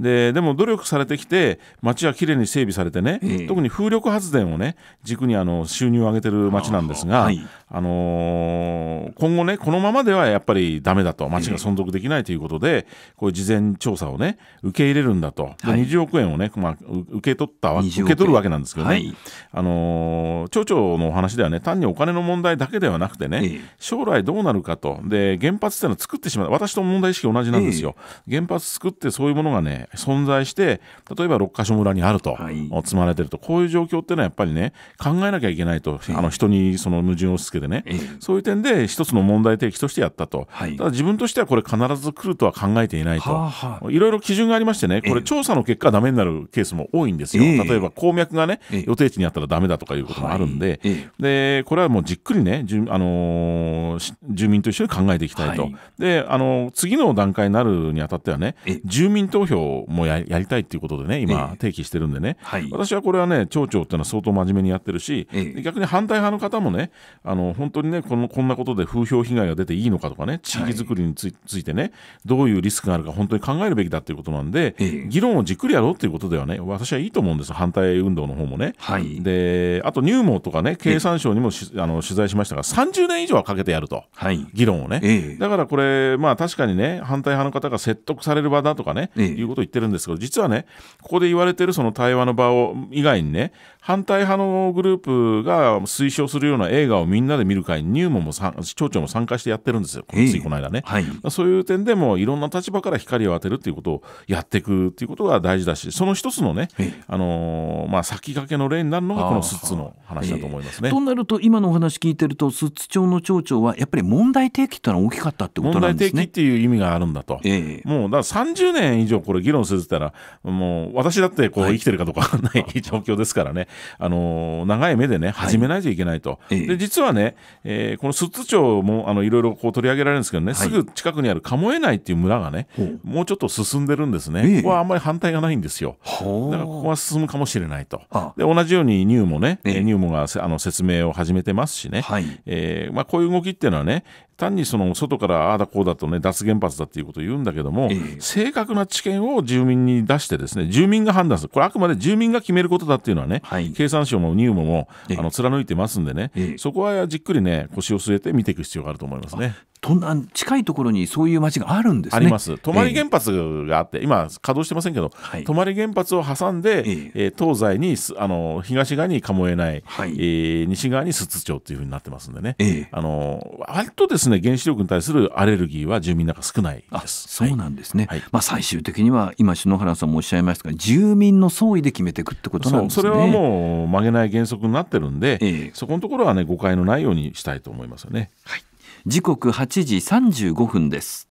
ででも努力されてきて、街はきれいに整備されてね、特に風力発電をね、軸にあの収入を上げてる街なんですが、あのー、今後ね、このままではやっぱりだめだと、街が存続できないというということでこう事前調査をね受け入れるんだと、はい、20億円をね、まあ、受け取った受け取るわけなんですけどね、はい、あの町長のお話ではね単にお金の問題だけではなくてね、ええ、将来どうなるかとで原発っていうのは作ってしまう私と問題意識同じなんですよ、え、原発作ってそういうものがね存在して例えば六ヶ所村にあると、はい、積まれてるとこういう状況っていうのはやっぱりね考えなきゃいけないと、あの人にその矛盾をしつけてね、そういう点で一つの問題提起としてやったと、ただ自分としてはこれ必ず来るとは考えていないと、いろいろ基準がありましてね、これ、調査の結果、だめになるケースも多いんですよ、えー、例えば鉱脈がね、えー、予定地にあったらだめだとかいうこともあるんで、はい、でこれはもうじっくりね、あのー、住民と一緒に考えていきたいと、はい、であのー、次の段階になるにあたってはね、住民投票もやりたいということでね、今、提起してるんでね、はい、私はこれはね、町長っていうのは相当真面目にやってるし、逆に反対派の方もね、あの本当にねこの、こんなことで風評被害が出ていいのかとかね、地域づくりについてね、どういうリスクがあるか本当に考えるべきだということなんで、議論をじっくりやろうということではね私はいいと思うんです、反対運動の方もね。はい、であと、入ーとかね経産省にもあの取材しましたが30年以上はかけてやると、はい、議論をね。だからこれ、まあ、確かにね反対派の方が説得される場だとかね、いうことを言ってるんですけど実はねここで言われてるその対話の場を以外にね反対派のグループが推奨するような映画をみんなで見る会に入門も町長も参加してやってるんですよ、この,、この間ね。はい、そういう点でもいろんな立場から光を当てるっていうことをやっていくっていうことが大事だしその一つのね、あのー、まあ、先駆けの例になるのがこのスッツの話だと思いますね。となると今のお話聞いてるとスッツ町の町長はやっぱり問題提起っていうのは大きかったってことなんですね。問題提起っていう意味があるんだと、えもうだから30年以上これ議論言ったらもう私だってこう生きてるかどうか分かんない状況ですからね、あのー、長い目でね始めないといけないと、はい、で実はね、えー、このスッツ町もいろいろ取り上げられるんですけどね、はい、すぐ近くにある鴨江内内っていう村がね、もうちょっと進んでるんですね、ここはあんまり反対がないんですよ、だからここは進むかもしれないと、で同じようにニューもね、えー、ニューもがあの説明を始めてますしね、はいえーまあ、こういう動きっていうのはね、単にその外からああだこうだとね、脱原発だっていうことを言うんだけども、えー、正確な知見を住民に出して、ですね住民が判断する、これ、あくまで住民が決めることだっていうのはね、はい、経産省もニューもも、えー、あの貫いてますんでね、そこはじっくりね、腰を据えて見ていく必要があると思いますね。とんあ近いところにそういう町があるんですね。あります。泊原発があって、えー、今稼働してませんけど、はい、泊原発を挟んで、えー、えー、東西にあの東側にえない、はい、えー、西側に寿都町というふうになってますんでね、えー、あの割とですね原子力に対するアレルギーは住民の中少ないです。そうなんですね。はい、まあ最終的には今篠原さんもおっしゃいましたが、住民の総意で決めていくってことなんですね。それはもう曲げない原則になってるんで、えー、そこのところはね誤解のないようにしたいと思いますよね。はい。時刻8時35分です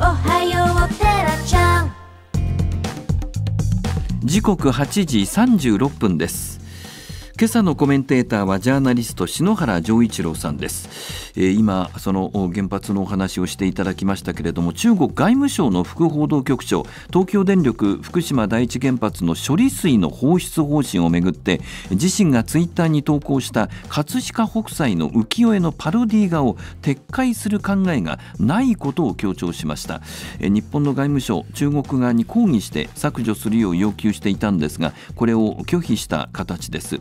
おはようちゃん時刻8時36分です今朝のコメンテーターはジャーナリスト篠原丈一郎さんです、えー、今その原発のお話をしていただきましたけれども中国外務省の副報道局長東京電力福島第一原発の処理水の放出方針をめぐって自身がツイッターに投稿した葛飾北斎の浮世絵のパロディー画を撤回する考えがないことを強調しました、えー、日本の外務省中国側に抗議して削除するよう要求していたんですがこれを拒否した形です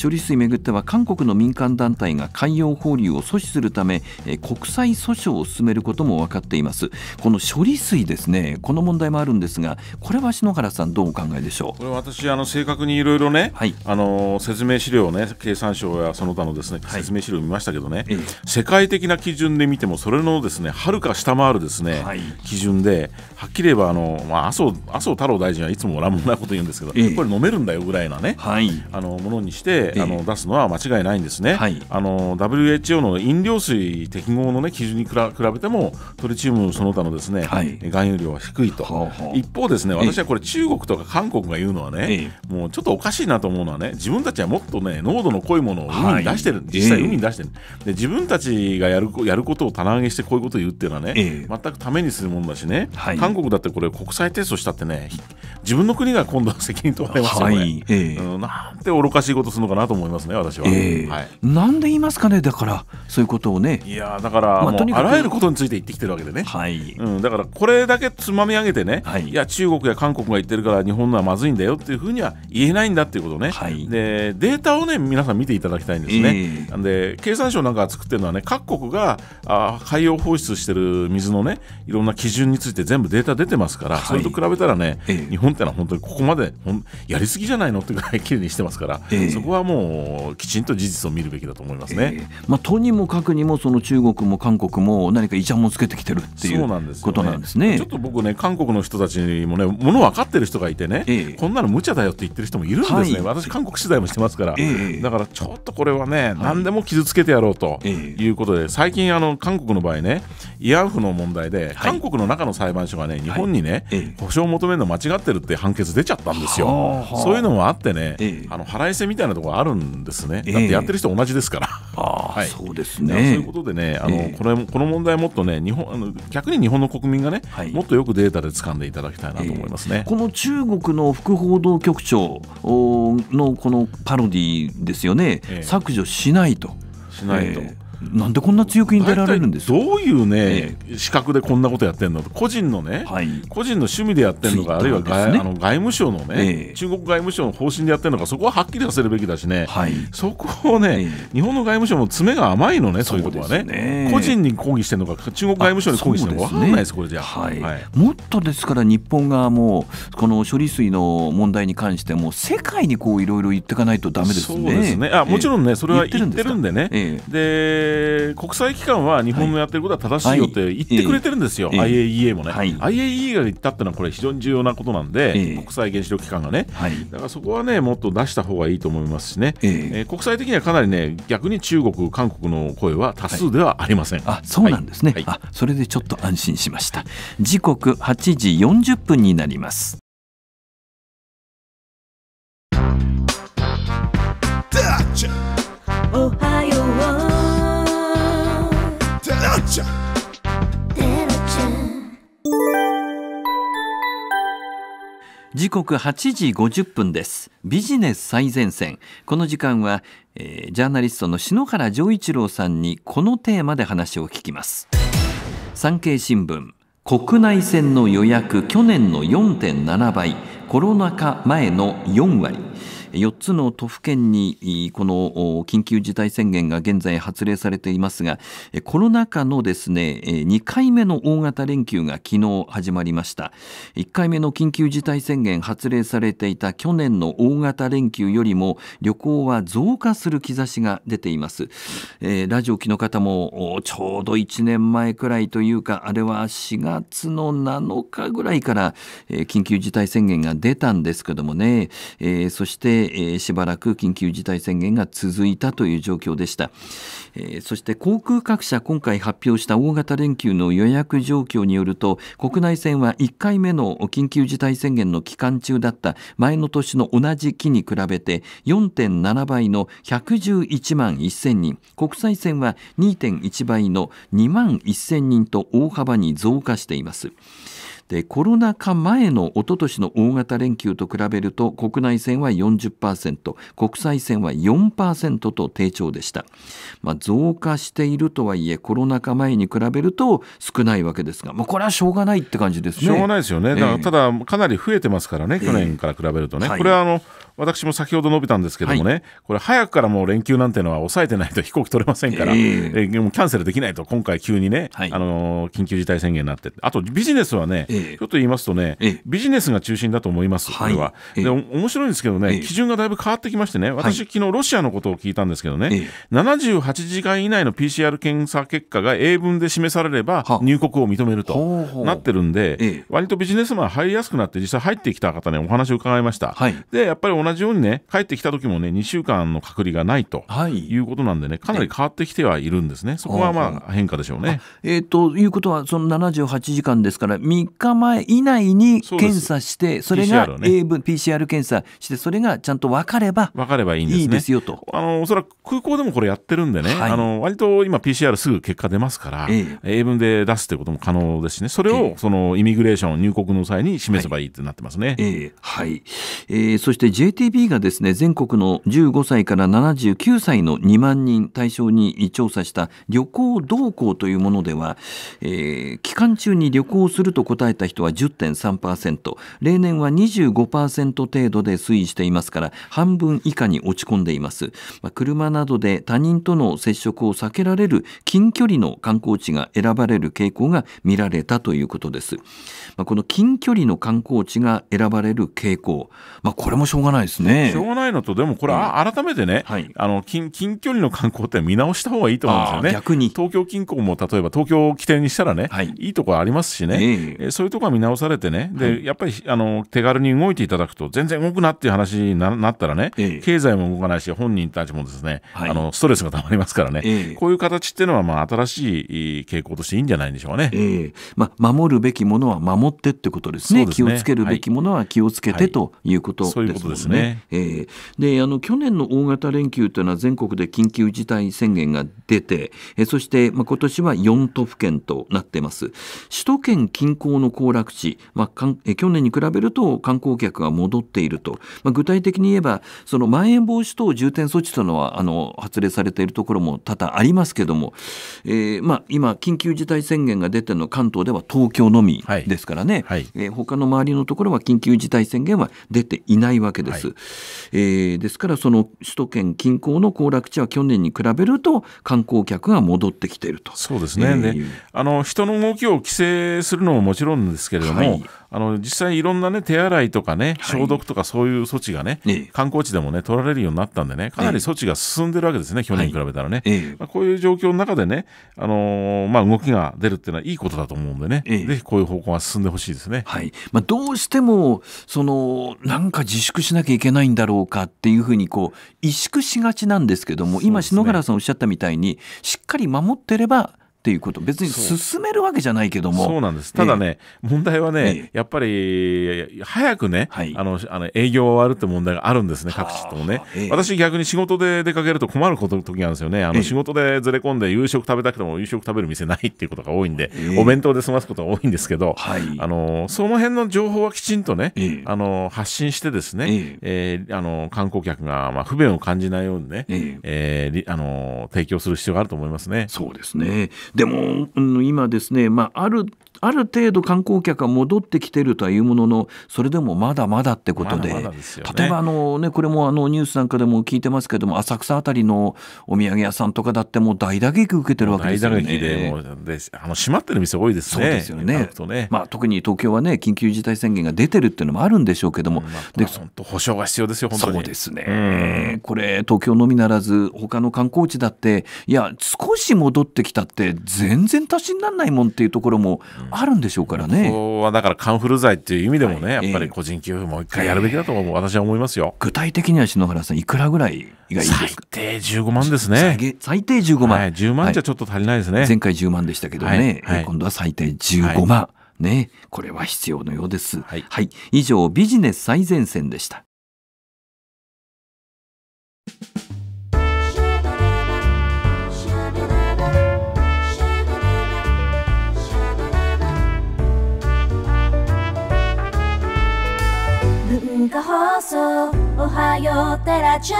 処理水めぐっては韓国の民間団体が海洋放流を阻止するため国際訴訟を進めることも分かっていますこの処理水ですねこの問題もあるんですがこれは篠原さんどうお考えでしょうこれ私あの正確にいろいろね、はい、あの説明資料をね経産省やその他のですね説明資料を見ましたけどね、はい、世界的な基準で見てもそれのですねはるか下回るですね、はい、基準ではっきり言えばあのまあ麻生麻生太郎大臣はいつも乱暴なこと言うんですけど、ええ、これ飲めるんだよぐらいなね、はい、あのものにして、えー、あの出すのは間違いないんですね、はい、あの WHO の飲料水適合の、ね、基準に比べてもトリチウムその他のですね、はい、含有量は低いと、一方、ですね私はこれ中国とか韓国が言うのはね、えー、もうちょっとおかしいなと思うのはね自分たちはもっとね濃度の濃いものを海に出してる、はい、実際海に出してる、えー、で自分たちがやるやることを棚上げしてこういうことを言うっていうのはね、全くためにするものだしね、韓国だってこれ国際テストしたってね自分の国が今度は責任取れますよね、はいえーうん、なんて愚かしいことするのかなと思いますね、私は。えー、はい、なんで言いますかね、だから、そういうことをね。いやだから、まあ、あらゆることについて言ってきてるわけでね、はいうん、だからこれだけつまみ上げてね、はい、いや、中国や韓国が言ってるから、日本のはまずいんだよっていうふうには言えないんだっていうことね、はい、でデータをね、皆さん見ていただきたいんですね。えー、で経産省なんか作ってるのはね、各国があ海洋放出してる水のね、いろんな基準について全部データ出てますから、はい、それと比べたらね、えー、日本のは本当にここまでやりすぎじゃないのってぐらいきれいにしてますから、えー、そこはもうきちんと事実を見るべきだと思いますね、えー、まあ、とにもかくにもその中国も韓国も何かいちゃもんつけてきてるっていうことなんですね、ちょっと僕ね韓国の人たちにもねもの分かってる人がいてね、えー、こんなの無茶だよって言ってる人もいるんですね、はい、私韓国取材もしてますから、だからちょっとこれはね、はい、何でも傷つけてやろうということで、最近あの韓国の場合ね慰安婦の問題で、韓国の中の裁判所がね日本にね、はい、保証を求めるの間違ってるって判決出ちゃったんですよ、はそういうのもあってね、ええ、あの払いせみたいなところあるんですね、え、だってやってる人同じですから、はい、そうですねそういうことでねあの、これ、この問題、もっとね日本あの、逆に日本の国民がね、はい、もっとよくデータで掴んでいただきたいなと思いますね、この中国の副報道局長のこのパロディですよね、削除しないと。しないと。なんでこんな強気に出られるんですどういうね、資格でこんなことやってるの個人のね、はい、個人の趣味でやってるのか、あるいは外,、あの外務省のね、中国外務省の方針でやってるのか、そこははっきりさせるべきだしね、はい、そこをね、日本の外務省も詰めが甘いのね、そういうことはね、個人に抗議してるのか、中国外務省に抗議してるのか、分かんないです、これじゃはいもっとですから、日本側も、この処理水の問題に関しても、世界にこういろいろ言っていかないとだめですね。そうですねあもちろんね、それは言ってるんでね。でえー、国際機関は日本のやってることは正しいよって言ってくれてるんですよ、はい、IAEA もね、はい、IAEA が言ったってのはこれ非常に重要なことなんで、えー、国際原子力機関がね、はい、だからそこはねもっと出した方がいいと思いますしね、えー、えー、国際的にはかなりね逆に中国、韓国の声は多数ではありません、あそうなんですね、あそれでちょっと安心しました時刻8時40分になりますおはよう時刻8時50分ですビジネス最前線この時間は、えー、ジャーナリストの篠原丈一郎さんにこのテーマで話を聞きます産経新聞国内線の予約去年の4.7倍コロナ禍前の4割4つの都府県にこの緊急事態宣言が現在発令されていますがコロナ禍のですね2回目の大型連休が昨日始まりました1回目の緊急事態宣言発令されていた去年の大型連休よりも旅行は増加する兆しが出ています、えラジオ機の方もちょうど1年前くらいというかあれは4月の7日ぐらいから、え緊急事態宣言が出たんですけどもね、えー、そしてしばらく緊急事態宣言が続いたという状況でした、えそして航空各社今回発表した大型連休の予約状況によると国内線は1回目の緊急事態宣言の期間中だった前の年の同じ期に比べて4.7倍の111万1000人国際線は2.1倍の2万1000人と大幅に増加しています。でコロナ禍前のおととしの大型連休と比べると国内線は40%国際線は4%と低調でした、まあ、増加しているとはいえコロナ禍前に比べると少ないわけですが、まあ、これはしょうがないって感じですねしょうがないですよね、だただかなり増えてますからね去年から比べるとね、えーはい、これはあの私も先ほど述べたんですけどもね、はい、これ早くからもう連休なんてのは抑えてないと飛行機取れませんから、えー、えもキャンセルできないと今回急にね、はい、あのー、緊急事態宣言になってあとビジネスはね、えー、ちょっと言いますとね、えー、ビジネスが中心だと思います、これは、で面白いんですけどね、基準がだいぶ変わってきましてね私、昨日ロシアのことを聞いたんですけどね、えー、78時間以内の PCR 検査結果が英文で示されれば入国を認めるとなってるんで、割とビジネスマン入りやすくなって実際入ってきた方にお話を伺いました。でやっぱり同じようにね帰ってきた時もね2週間の隔離がないということなんでねかなり変わってきてはいるんですねそこはまあ変化でしょうね。えー、ということはその78時間ですから3日前以内に検査してそれが PCR,、ね、PCR 検査してそれがちゃんと分かれば分かればいいんです,、ね、いいですよとあのおそらく空港でもこれやってるんでね、はい、あの割と今 PCR すぐ結果出ますから、え英文で出すということも可能ですしねそれをそのイミグレーション入国の際に示せばいいってなってますね。はい、えー、ええー、そして JT ATB がですね、全国の15歳から79歳の2万人対象に調査した旅行動向というものでは、えー、期間中に旅行すると答えた人は10.3%、例年は25%程度で推移していますから、半分以下に落ち込んでいます。まあ、車などで他人との接触を避けられる近距離の観光地が選ばれる傾向が見られたということです。まあ、この近距離の観光地が選ばれる傾向、まあ、これもしょうがないないですね。しょうがないのと、でもこれ、うん、改めてね、はい、あの近、近距離の観光って見直した方がいいと思うんですよね。逆に。東京近郊も、例えば東京を起点にしたらね、はい、いいとこありますしね、えー、そういうとこは見直されてね、で、はい、やっぱりあの手軽に動いていただくと、全然動くなっていう話にななったらね、えー、経済も動かないし、本人たちもですね、はい、あのストレスがたまりますからね、えー、こういう形っていうのは、まあ、新しい傾向としていいんじゃないでしょうかね。えーまあ、守るべきものは守ってってことですね。すね気をつけるべきものは気をつけて、ということですね。そういうことですですね。ね、えー、であの去年の大型連休というのは全国で緊急事態宣言が出て、えー、そして、まあ、今年は4都府県となっています。首都圏近郊の行楽地、まあ、かんえー、去年に比べると観光客が戻っていると、まあ、具体的に言えばそのまん延防止等重点措置というのはあの発令されているところも多々ありますけども、えーまあ、今緊急事態宣言が出ての関東では東京のみですからね、はいはい、えー、他の周りのところは緊急事態宣言は出ていないわけです。。はい、えー、ですからその首都圏近郊の行楽地は去年に比べると観光客が戻ってきていると。そうですね。えー、あの人の動きを規制するのももちろんですけれども、はい、あの実際いろんな、ね、手洗いとかね、消毒とかそういう措置がね、観光地でもね、取られるようになったんでね、かなり措置が進んでるわけですね、去年に比べたらね。まあ、こういう状況の中でね、あのー、まあ、動きが出るっていうのはいいことだと思うんでね、ぜひこういう方向が進んでほしいですね。はいまあ、どうしてもその、なんか自粛しなきゃいけないんだろうかっていうふうにこう、萎縮しがちなんですけども、今、篠原さんおっしゃったみたいに、しっかり守ってれば、っていうこと別に進めるわけじゃないけどもそうなんですただね、えー、問題はね、えー、やっぱり早くね、はい、あのあの営業終わるって問題があるんですね各地ともね、えー、私逆に仕事で出かけると困ること時なんですよねあの仕事でずれ込んで夕食食べたくても夕食食べる店ないっていうことが多いんで、お弁当で済ますことが多いんですけど、はい、あのその辺の情報はきちんとね、あの発信してですね、えー、あの観光客が、まあ、不便を感じないようにね、えー、あの提供する必要があると思いますね。そうですねでも、うん、今ですね、まあ、あるある程度観光客が戻ってきてるというもののそれでもまだまだってことで、例えばあの、ね、これもあのニュースなんかでも聞いてますけども浅草あたりのお土産屋さんとかだってもう大打撃受けてるわけですよね。であの閉まってる店多いですね。そうですよねね、まあ、特に東京は、ね、緊急事態宣言が出てるっていうのもあるんでしょうけども、まあ、で保証が必要ですよ本当そうですね、うん、これ東京のみならず他の観光地だっていや少し戻ってきたって全然足しにならないもんっていうところもあるんでしょうからね。ここはだからカンフル剤っていう意味でもね、はい、やっぱり個人給付もう一回やるべきだと思う、私は思いますよ。具体的には篠原さん、いくらぐらいがいいですか最低15万ですね。最低15万、はい。10万じゃちょっと足りないですね。はい、前回10万でしたけどね、はい、今度は最低15万。ね、これは必要のようです。はい、以上、ビジネス最前線でした。そおはようテラちゃ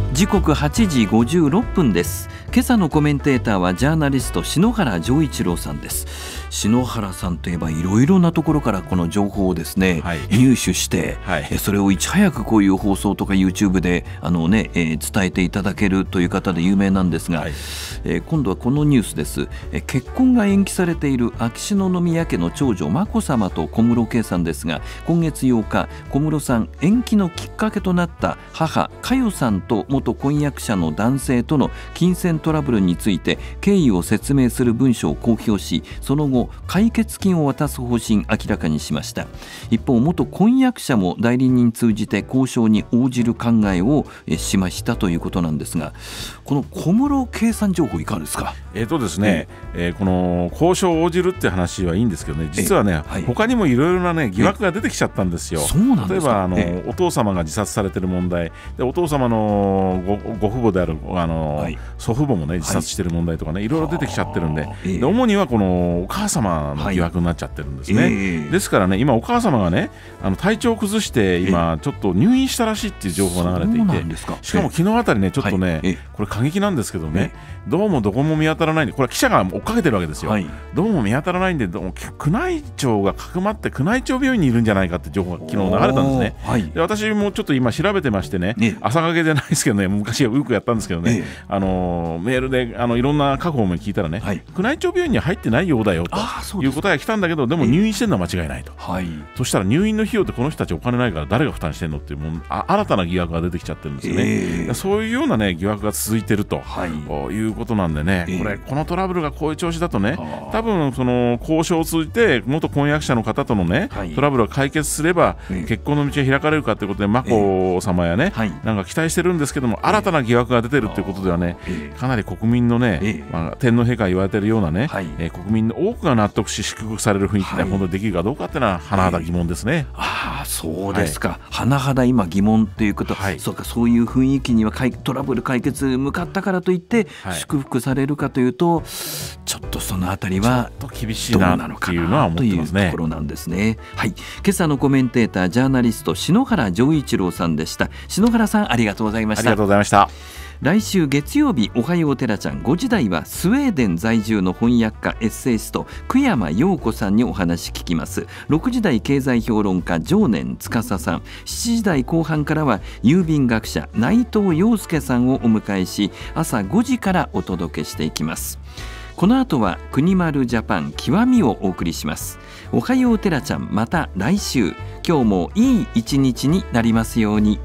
ん時刻8時56分です今朝のコメンテーターはジャーナリスト篠原丈一郎さんです篠原さんといえばいろいろなところからこの情報をですね、はい、入手して、はい、それをいち早くこういう放送とか YouTube であのね、えー、伝えていただけるという方で有名なんですが、はい、えー、今度はこのニュースです、えー、結婚が延期されている秋篠宮家の長女眞子さまと小室圭さんですが今月8日小室さん延期のきっかけとなった母佳代さんと元婚約者の男性との金銭トラブルについて経緯を説明する文書を公表しその後解決金を渡す方針明らかにしました一方元婚約者も代理人通じて交渉に応じる考えをましたということなんですがこの小室計算情報いかがですかえっ、とですね、えー、この交渉を応じるって話はいいんですけどね実はね、はい、他にもいろいろなね疑惑が出てきちゃったんですよ例えばあの、えー、お父様が自殺されてる問題でお父様のご父母であるあの、はい、祖父母もね自殺してる問題とかね、はい、いろいろ出てきちゃってるんでで、主にはこのお母様の疑惑になっちゃってるんですね、はいえー、ですからね今お母様がねあの体調を崩して今ちょっと入院したらしいっていう情報が流れていてしかも昨日あたりねちょっとね、はい、これ過激なんですけどねどうもどこも見当たらないんでこれ記者が追っかけてるわけですよ、はい、どうも見当たらないんでどうも宮内庁がかくまって宮内庁病院にいるんじゃないかって情報が昨日流れたんですね、で私もちょっと今調べてましてね、朝掛けじゃないですけどね昔はよくやったんですけどね、あのメールであのいろんな確保も聞いたらね、宮内庁病院に入ってないようだよと。という答えが来たんだけどでも入院してるのは間違いないと、はい、そしたら入院の費用ってこの人たちお金ないから誰が負担してるのっていうもあ新たな疑惑が出てきちゃってるんですよね、えー、そういうような、ね、疑惑が続いてると、はい、いうことなんでね、えー、これこのトラブルがこういう調子だとね多分その交渉を通じて元婚約者の方とのね、はい、トラブルが解決すれば、えー、結婚の道が開かれるかということで眞子さまやね、はい、なんか期待してるんですけども新たな疑惑が出てるということではね、かなり国民のね、まあ、天皇陛下言われてるようなね、はい、えー、国民の多くが納得し祝福される雰囲気で、ね、当度できるかどうかっていうのは甚だ疑問ですね。ああそうですか、甚だ今疑問ということ、そうかそういう雰囲気にはトラブル解決向かったからといって、祝福されるかというとちょっとそのあたりは厳しいなっていうのは思ってますね。とところなんですね。はい、今朝のコメンテータージャーナリスト篠原丈一郎さんでした。篠原さんありがとうございました。ありがとうございました。来週月曜日おはようテラちゃん5時台はスウェーデン在住の翻訳家エッセイスト久山陽子さんにお話聞きます6時台経済評論家常年司さん7時台後半からは郵便学者内藤陽介さんをお迎えし朝5時からお届けしていきますこの後は国丸ジャパン極みをお送りしますおはようテラちゃんまた来週今日もいい一日になりますように